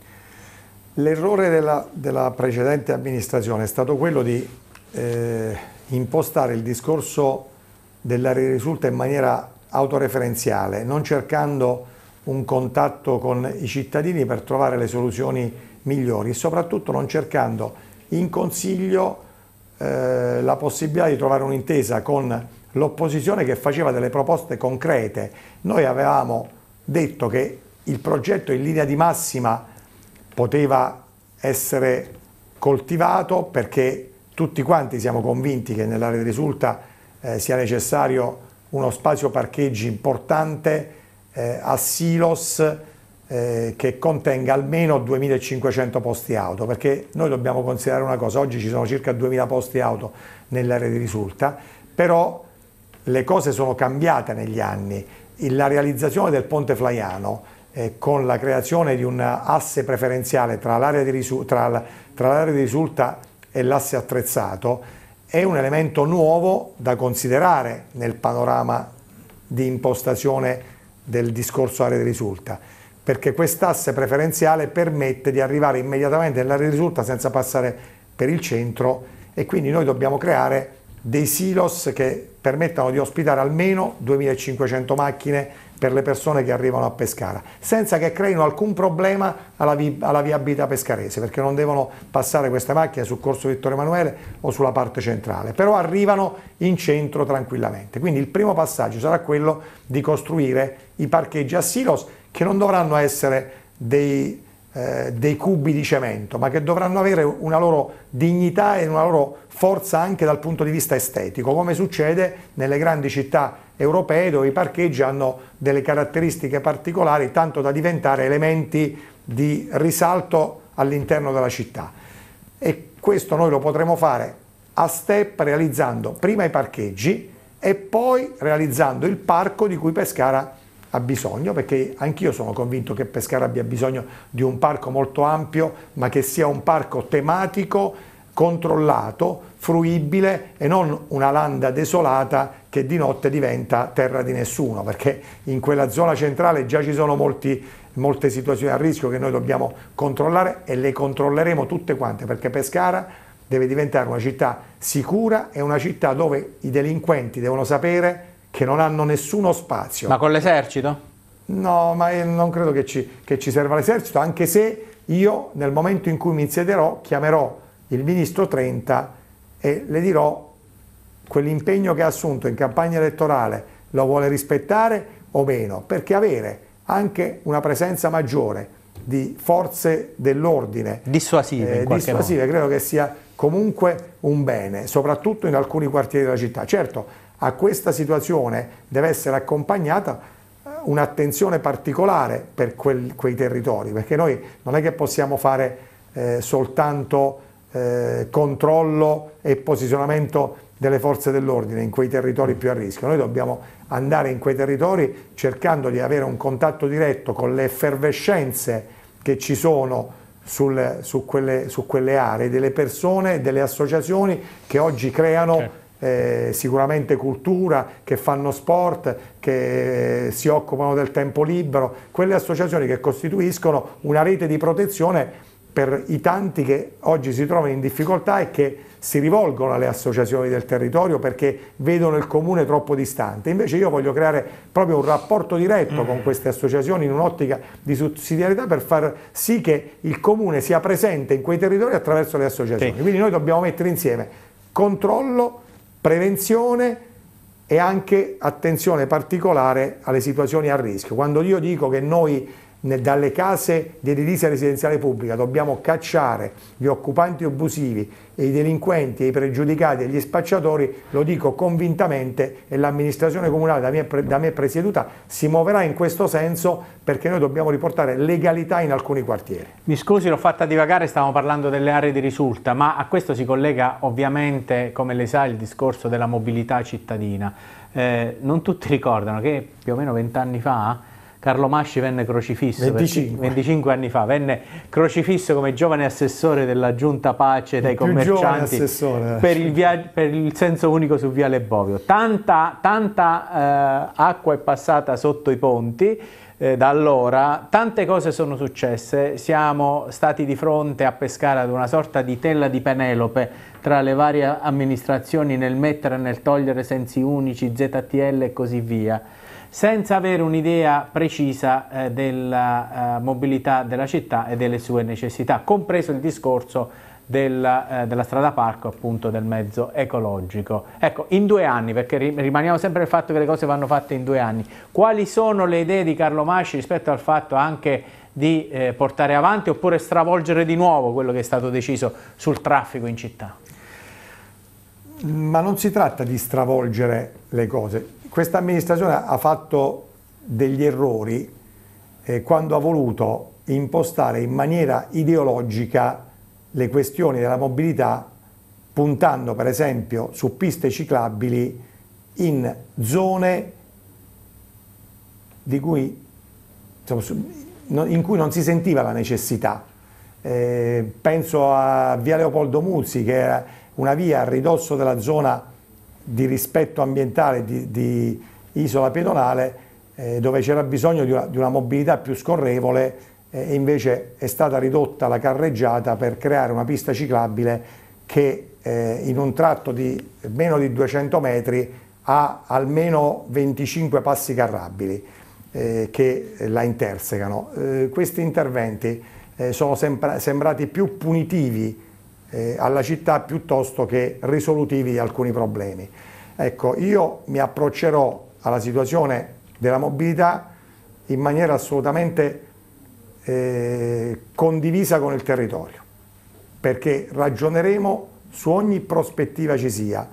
L'errore della, della, precedente amministrazione è stato quello di eh, impostare il discorso dell'area risulta in maniera autoreferenziale, non cercando un contatto con i cittadini per trovare le soluzioni migliori e soprattutto non cercando in consiglio eh, la possibilità di trovare un'intesa con l'opposizione che faceva delle proposte concrete. Noi avevamo detto che il progetto in linea di massima poteva essere coltivato perché tutti quanti siamo convinti che nell'area di risulta eh, sia necessario uno spazio parcheggi importante eh, a silos eh, che contenga almeno 2500 posti auto, perché noi dobbiamo considerare una cosa, oggi ci sono circa 2000 posti auto nell'area di risulta, però le cose sono cambiate negli anni, la realizzazione del ponte Flaiano eh, con la creazione di un asse preferenziale tra l'area di, risu tra tra di risulta e l'asse attrezzato è un elemento nuovo da considerare nel panorama di impostazione del discorso area di risulta, perché quest'asse preferenziale permette di arrivare immediatamente nell'area di risulta senza passare per il centro e quindi noi dobbiamo creare dei silos che permettano di ospitare almeno 2500 macchine per le persone che arrivano a Pescara, senza che creino alcun problema alla, vi alla viabilità pescarese, perché non devono passare queste macchine sul corso Vittorio Emanuele o sulla parte centrale, però arrivano in centro tranquillamente. Quindi il primo passaggio sarà quello di costruire i parcheggi a silos che non dovranno essere dei, eh, dei cubi di cemento, ma che dovranno avere una loro dignità e una loro forza anche dal punto di vista estetico, come succede nelle grandi città europee dove i parcheggi hanno delle caratteristiche particolari tanto da diventare elementi di risalto all'interno della città e questo noi lo potremo fare a step realizzando prima i parcheggi e poi realizzando il parco di cui Pescara ha bisogno, perché anch'io sono convinto che Pescara abbia bisogno di un parco molto ampio, ma che sia un parco tematico, controllato, fruibile e non una landa desolata che di notte diventa terra di nessuno, perché in quella zona centrale già ci sono molti, molte situazioni a rischio che noi dobbiamo controllare e le controlleremo tutte quante, perché Pescara deve diventare una città sicura e una città dove i delinquenti devono sapere che non hanno nessuno spazio. Ma con l'esercito? No, ma non credo che ci, che ci serva l'esercito, anche se io nel momento in cui mi insiederò chiamerò il ministro Trenta e le dirò quell'impegno che ha assunto in campagna elettorale lo vuole rispettare o meno, perché avere anche una presenza maggiore di forze dell'ordine dissuasive, eh, dissuasive credo che sia comunque un bene, soprattutto in alcuni quartieri della città. Certo, a questa situazione deve essere accompagnata eh, un'attenzione particolare per quel, quei territori, perché noi non è che possiamo fare eh, soltanto eh, controllo e posizionamento delle forze dell'ordine in quei territori più a rischio. Noi dobbiamo andare in quei territori cercando di avere un contatto diretto con le effervescenze che ci sono sul, su, quelle, su, quelle, aree, delle persone, delle associazioni che oggi creano eh, sicuramente cultura, che fanno sport, che eh, si occupano del tempo libero, quelle associazioni che costituiscono una rete di protezione per i tanti che oggi si trovano in difficoltà e che si rivolgono alle associazioni del territorio perché vedono il comune troppo distante. Invece io voglio creare proprio un rapporto diretto con mm. queste associazioni in un'ottica di sussidiarietà per far sì che il comune sia presente in quei territori attraverso le associazioni. Sì. Quindi noi dobbiamo mettere insieme controllo, prevenzione, e anche attenzione particolare alle situazioni a rischio. Quando io dico che noi dalle case di edilizia residenziale pubblica dobbiamo cacciare gli occupanti abusivi i delinquenti, i pregiudicati e gli spacciatori, lo dico convintamente e l'amministrazione comunale da me, da me presieduta si muoverà in questo senso perché noi dobbiamo riportare legalità in alcuni quartieri. Mi scusi, l'ho fatta divagare, stavamo parlando delle aree di risulta, ma a questo si collega ovviamente, come lei sa, il discorso della mobilità cittadina. Eh, non tutti ricordano che più o meno vent'anni fa Carlo Masci venne crocifisso 25. 25. anni fa, venne crocifisso come giovane assessore della giunta pace dei il commercianti per il, via- per il, senso unico su Viale Bovio. Tanta, tanta eh, acqua è passata sotto i ponti eh, da allora, tante cose sono successe, siamo stati di fronte a pescare ad una sorta di tela di Penelope tra le varie amministrazioni nel mettere e nel togliere sensi unici, ZTL e così via senza avere un'idea precisa eh, della eh, mobilità della città e delle sue necessità, compreso il discorso della, eh, della strada parco appunto del mezzo ecologico. Ecco, in due anni, perché rimaniamo sempre al fatto che le cose vanno fatte in due anni, quali sono le idee di Carlo Masci rispetto al fatto anche di eh, portare avanti oppure stravolgere di nuovo quello che è stato deciso sul traffico in città? Ma non si tratta di stravolgere le cose, questa amministrazione ha fatto degli errori eh, quando ha voluto impostare in maniera ideologica le questioni della mobilità puntando per esempio su piste ciclabili in zone cui, in cui non si sentiva la necessità. Eh, penso a via Leopoldo Muzzi che era una via a ridosso della zona di rispetto ambientale di, di isola pedonale eh, dove c'era bisogno di una, di una, mobilità più scorrevole eh, e invece è stata ridotta la carreggiata per creare una pista ciclabile che eh, in un tratto di meno di 200 metri ha almeno 25 passi carrabili eh, che la intersecano. Eh, questi interventi eh, sono sembra sembrati più punitivi eh, alla città piuttosto che risolutivi di alcuni problemi. Ecco, io mi approccerò alla situazione della mobilità in maniera assolutamente eh, condivisa con il territorio, perché ragioneremo su ogni prospettiva ci sia,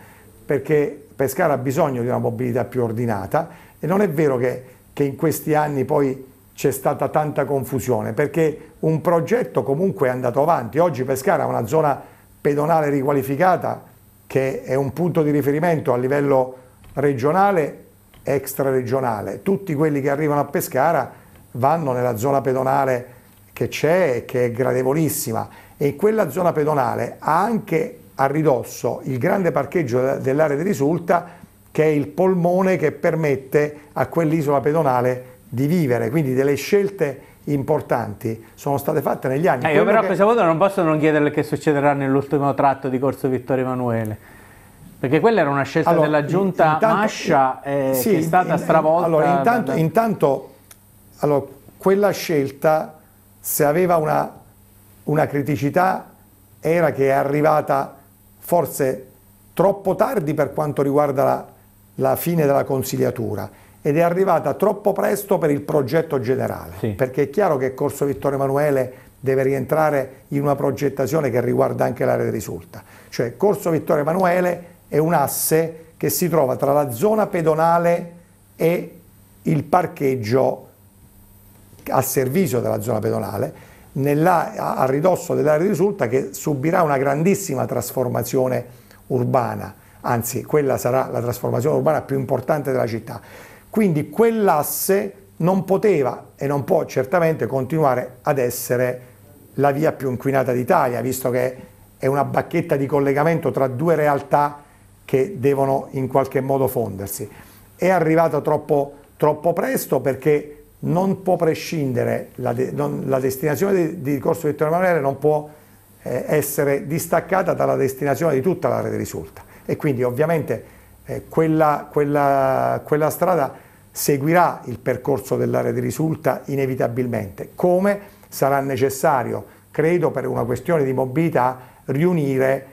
perché Pescara ha bisogno di una mobilità più ordinata e non è vero che, che in questi anni poi c'è stata tanta confusione perché un progetto comunque è andato avanti. Oggi Pescara è una zona pedonale riqualificata che è un punto di riferimento a livello regionale e extraregionale. Tutti quelli che arrivano a Pescara vanno nella zona pedonale che c'è e che è gradevolissima e in quella zona pedonale ha anche a ridosso il grande parcheggio dell'area di risulta che è il polmone che permette a quell'isola pedonale di di vivere, quindi delle scelte importanti sono state fatte negli anni. Eh, io però che... a questo punto non posso non chiederle che succederà nell'ultimo tratto di Corso Vittorio Emanuele. Perché quella era una scelta allora, della giunta intanto, Mascia eh, sì, che è stata in, stravolta. Allora, intanto, da... intanto allora, quella scelta, se aveva una, una criticità, era che è arrivata forse troppo tardi per quanto riguarda la, la fine della consigliatura ed è arrivata troppo presto per il progetto generale, sì. perché è chiaro che Corso Vittorio Emanuele deve rientrare in una progettazione che riguarda anche l'area di risulta, cioè Corso Vittorio Emanuele è un asse che si trova tra la zona pedonale e il parcheggio a servizio della zona pedonale, nella, a ridosso dell'area di risulta che subirà una grandissima trasformazione urbana, anzi quella sarà la trasformazione urbana più importante della città. Quindi quell'asse non poteva e non può certamente continuare ad essere la via più inquinata d'Italia, visto che è una bacchetta di collegamento tra due realtà che devono in qualche modo fondersi. È arrivata troppo, troppo presto perché non può prescindere, la, de, non, la destinazione di, di Corso Vittorio Emanuele non può eh, essere distaccata dalla destinazione di tutta l'area di risulta e quindi ovviamente eh, quella, quella, quella strada seguirà il percorso dell'area di risulta inevitabilmente, come sarà necessario, credo per una questione di mobilità, riunire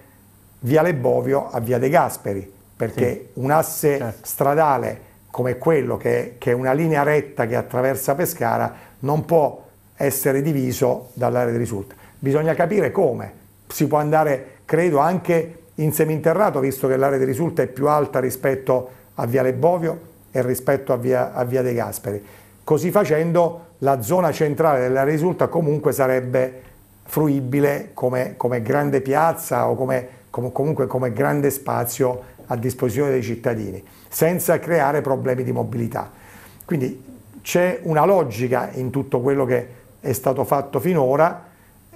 Viale Bovio a Via De Gasperi, perché sì, un asse certo. stradale come quello che, che, è una linea retta che attraversa Pescara non può essere diviso dall'area di risulta. Bisogna capire come, si può andare credo anche in seminterrato visto che l'area di risulta è più alta rispetto a Viale Bovio e rispetto a via, a via De Gasperi. Così facendo la zona centrale della risulta comunque sarebbe fruibile come, come grande piazza o come, com, comunque come grande spazio a disposizione dei cittadini, senza creare problemi di mobilità. Quindi c'è una logica in tutto quello che è stato fatto finora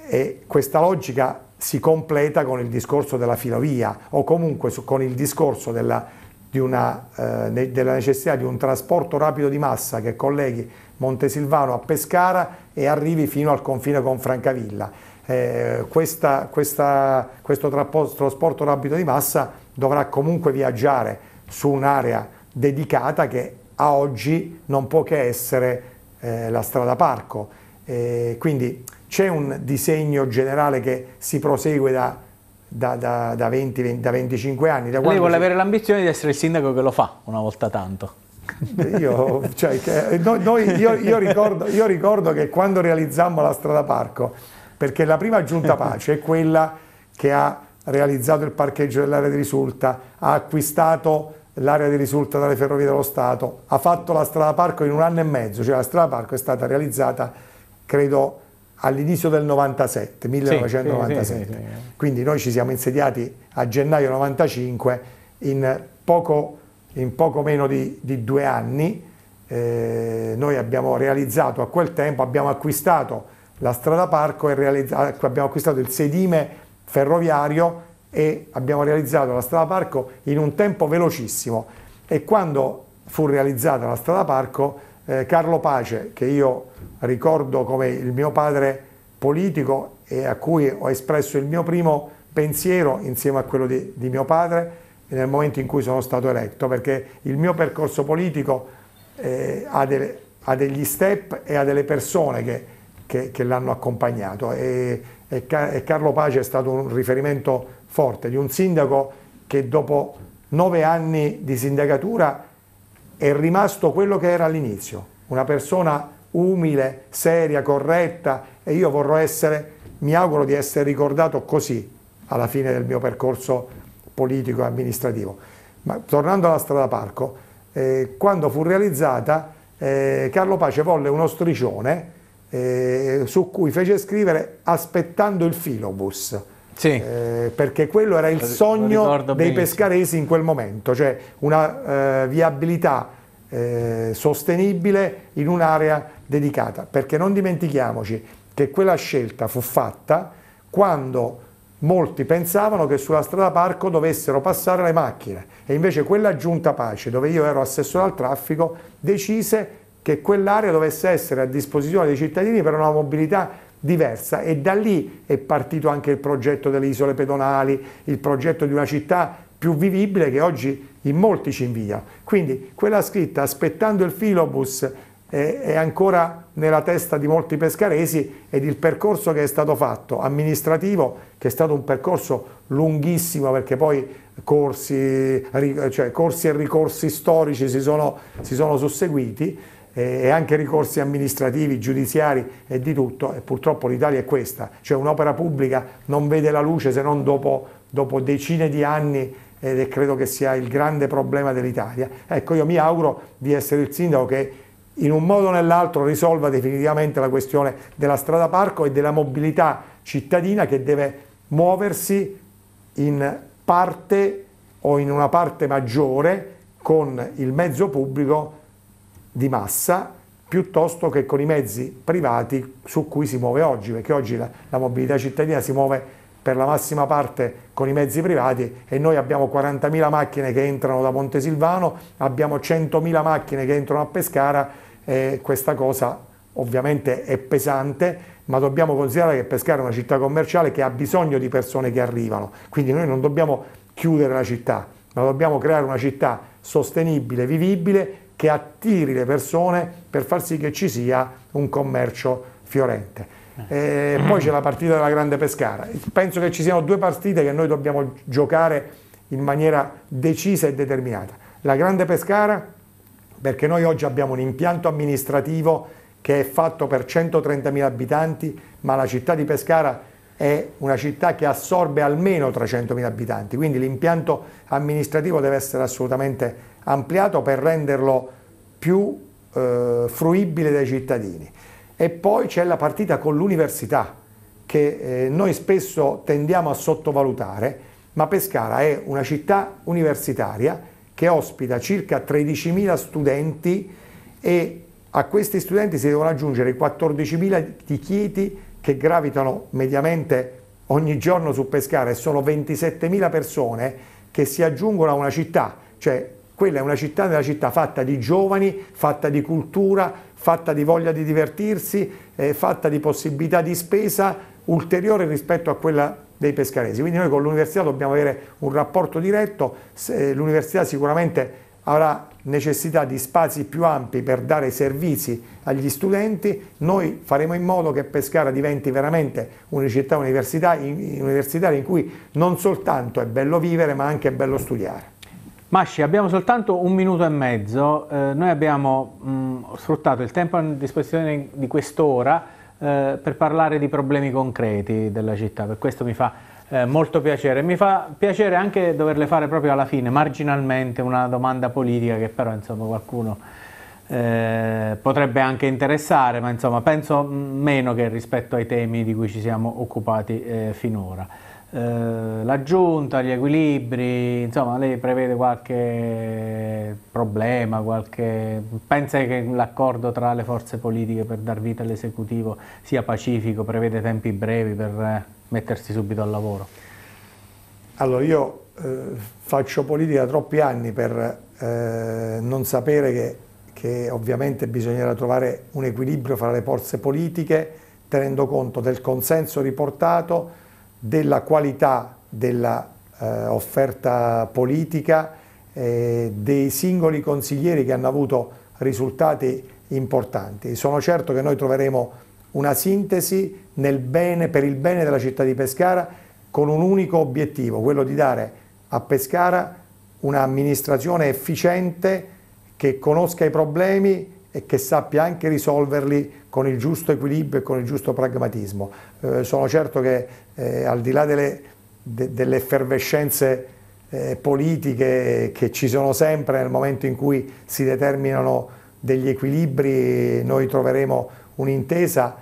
e questa logica si completa con il discorso della filovia o comunque con il discorso della una, eh, della necessità di un trasporto rapido di massa che colleghi Montesilvano a Pescara e arrivi fino al confine con Francavilla. Eh, questa, questa, questo trasporto rapido di massa dovrà comunque viaggiare su un'area dedicata che a oggi non può che essere eh, la strada parco. Eh, quindi c'è un disegno generale che si prosegue da da, da, da, 20, 20, da 25 anni. Da Lei vuole si... avere l'ambizione di essere il sindaco che lo fa una volta tanto. Eh, io, cioè, che, eh, no, noi, io, io, ricordo, io ricordo che quando realizzammo la strada parco, perché la prima giunta pace è quella che ha realizzato il parcheggio dell'area di risulta, ha acquistato l'area di risulta dalle ferrovie dello Stato, ha fatto la strada parco in un anno e mezzo, cioè la strada parco è stata realizzata credo all'inizio del 97, 1997. Sì, sì, sì, Quindi noi ci siamo insediati a gennaio 95 in poco, in poco meno di, di, due anni. Eh, noi abbiamo realizzato a quel tempo, abbiamo acquistato la strada parco e abbiamo acquistato il sedime ferroviario e abbiamo realizzato la strada parco in un tempo velocissimo e quando fu realizzata la strada parco eh, Carlo Pace, che io ricordo come il mio padre politico e a cui ho espresso il mio primo pensiero insieme a quello di, di mio padre nel momento in cui sono stato eletto, perché il mio percorso politico eh, ha, delle, ha, degli step e ha delle persone che, che, che l'hanno accompagnato e, e, e Carlo Pace è stato un riferimento forte di un sindaco che dopo nove anni di sindacatura è rimasto quello che era all'inizio, una persona umile, seria, corretta e io vorrò essere, mi auguro di essere ricordato così alla fine del mio percorso politico e amministrativo. Ma tornando alla strada parco, eh, quando fu realizzata eh, Carlo Pace volle uno striscione eh, su cui fece scrivere aspettando il filobus sì. Eh, perché quello era il sogno dei benissimo. pescaresi in quel momento, cioè una eh, viabilità eh, sostenibile in un'area dedicata. Perché non dimentichiamoci che quella scelta fu fatta quando molti pensavano che sulla strada parco dovessero passare le macchine e invece quella giunta pace, dove io ero assessore al traffico, decise che quell'area dovesse essere a disposizione dei cittadini per una mobilità diversa e da lì è partito anche il progetto delle isole pedonali, il progetto di una città più vivibile che oggi in molti ci invia. Quindi quella scritta aspettando il filobus è ancora nella testa di molti pescaresi ed il percorso che è stato fatto amministrativo, che è stato un percorso lunghissimo perché poi corsi, cioè corsi e ricorsi storici si sono, si sono susseguiti, e anche ricorsi amministrativi, giudiziari e di tutto, e purtroppo l'Italia è questa, cioè un'opera pubblica non vede la luce se non dopo, dopo decine di anni ed è credo che sia il grande problema dell'Italia. Ecco, io mi auguro di essere il sindaco che in un modo o nell'altro risolva definitivamente la questione della strada parco e della mobilità cittadina che deve muoversi in parte o in una parte maggiore con il mezzo pubblico di massa piuttosto che con i mezzi privati su cui si muove oggi, perché oggi la, la mobilità cittadina si muove per la massima parte con i mezzi privati e noi abbiamo 40.000 macchine che entrano da Montesilvano, abbiamo 100.000 macchine che entrano a Pescara e questa cosa ovviamente è pesante, ma dobbiamo considerare che Pescara è una città commerciale che ha bisogno di persone che arrivano, quindi noi non dobbiamo chiudere la città, ma dobbiamo creare una città sostenibile, vivibile che attiri le persone per far sì che ci sia un commercio fiorente. E eh, poi c'è la partita della Grande Pescara. Penso che ci siano due partite che noi dobbiamo giocare in maniera decisa e determinata. La Grande Pescara, perché noi oggi abbiamo un impianto amministrativo che è fatto per 130.000 abitanti, ma la città di Pescara è una città che assorbe almeno 300.000 abitanti, quindi l'impianto amministrativo deve essere assolutamente ampliato per renderlo più eh, fruibile dai cittadini. E poi c'è la partita con l'università, che eh, noi spesso tendiamo a sottovalutare, ma Pescara è una città universitaria che ospita circa 13.000 studenti e a questi studenti si devono aggiungere i 14.000 di che gravitano mediamente ogni giorno su Pescara e sono 27.000 persone che si aggiungono a una città, cioè quella è una città, una città fatta di giovani, fatta di cultura, fatta di voglia di divertirsi, eh, fatta di possibilità di spesa ulteriore rispetto a quella dei pescaresi. Quindi noi con l'università dobbiamo avere un rapporto diretto, eh, l'università sicuramente avrà necessità di spazi più ampi per dare servizi agli studenti, noi faremo in modo che Pescara diventi veramente una città universitaria in cui non soltanto è bello vivere ma anche è bello studiare. Masci, abbiamo soltanto un minuto e mezzo, eh, noi abbiamo mh, mm, sfruttato il tempo a disposizione di quest'ora eh, per parlare di problemi concreti della città, per questo mi fa eh, molto piacere. Mi fa piacere anche doverle fare proprio alla fine, marginalmente, una domanda politica che però insomma, qualcuno eh, potrebbe anche interessare, ma insomma, penso mm, meno che rispetto ai temi di cui ci siamo occupati eh, finora. Eh, la giunta, gli equilibri, insomma lei prevede qualche problema, qualche... pensa che l'accordo tra le forze politiche per dar vita all'esecutivo sia pacifico, prevede tempi brevi per eh, mettersi subito al lavoro? Allora io eh, faccio politica da troppi anni per eh, non sapere che, che ovviamente bisognerà trovare un equilibrio fra le forze politiche tenendo conto del consenso riportato della qualità dell'offerta eh, politica, eh, dei singoli consiglieri che hanno avuto risultati importanti. Sono certo che noi troveremo una sintesi bene, per il bene della città di Pescara con un unico obiettivo, quello di dare a Pescara un'amministrazione efficiente che conosca i problemi, e che sappia anche risolverli con il giusto equilibrio e con il giusto pragmatismo. Eh, sono certo che eh, al di là delle, de, delle effervescenze eh, politiche che ci sono sempre nel momento in cui si determinano degli equilibri, noi troveremo un'intesa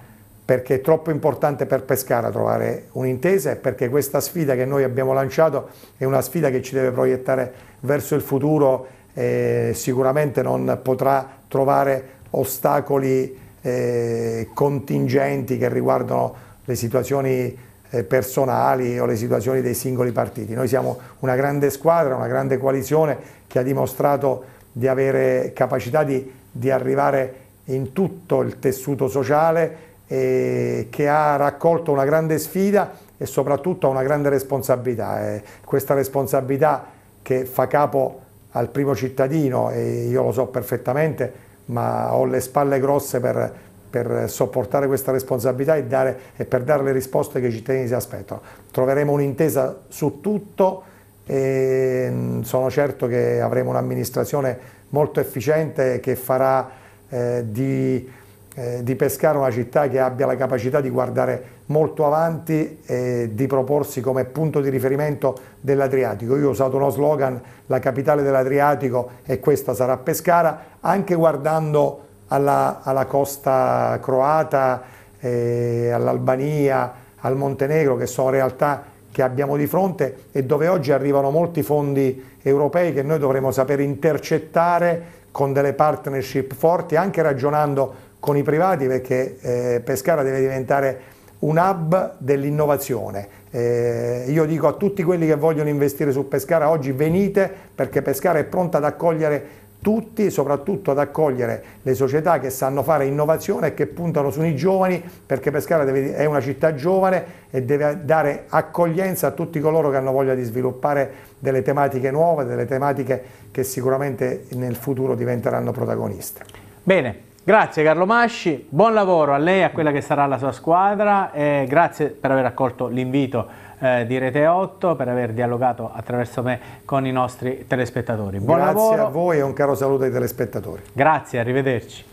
perché è troppo importante per Pescara trovare un'intesa e perché questa sfida che noi abbiamo lanciato è una sfida che ci deve proiettare verso il futuro e sicuramente non potrà trovare ostacoli eh, contingenti che riguardano le situazioni eh, personali o le situazioni dei singoli partiti. Noi siamo una grande squadra, una grande coalizione che ha dimostrato di avere capacità di, di arrivare in tutto il tessuto sociale e eh, che ha raccolto una grande sfida e soprattutto una grande responsabilità. questa responsabilità che fa capo al primo cittadino, e io lo so perfettamente, ma ho le spalle grosse per, per sopportare questa responsabilità e, dare, e, per dare le risposte che i cittadini si aspettano. Troveremo un'intesa su tutto e mm, sono certo che avremo un'amministrazione molto efficiente che farà eh, di eh, di Pescara una città che abbia la capacità di guardare molto avanti e di proporsi come punto di riferimento dell'Adriatico. Io ho usato uno slogan, la capitale dell'Adriatico e questa sarà Pescara, anche guardando alla, alla costa croata, eh, all'Albania, al Montenegro, che sono realtà che abbiamo di fronte e dove oggi arrivano molti fondi europei che noi dovremo saper intercettare con delle partnership forti, anche ragionando con i privati perché eh, Pescara deve diventare un hub dell'innovazione. Eh, io dico a tutti quelli che vogliono investire su Pescara oggi venite perché Pescara è pronta ad accogliere tutti, soprattutto ad accogliere le società che sanno fare innovazione e che puntano sui giovani, perché Pescara deve, è una città giovane e deve dare accoglienza a tutti coloro che hanno voglia di sviluppare delle tematiche nuove, delle tematiche che sicuramente nel futuro diventeranno protagoniste. Bene, Grazie Carlo Masci, buon lavoro a lei e a quella che sarà la sua squadra e grazie per aver accolto l'invito eh, di Rete 8, per aver dialogato attraverso me con i nostri telespettatori. Buon grazie lavoro. a voi e un caro saluto ai telespettatori. Grazie, arrivederci.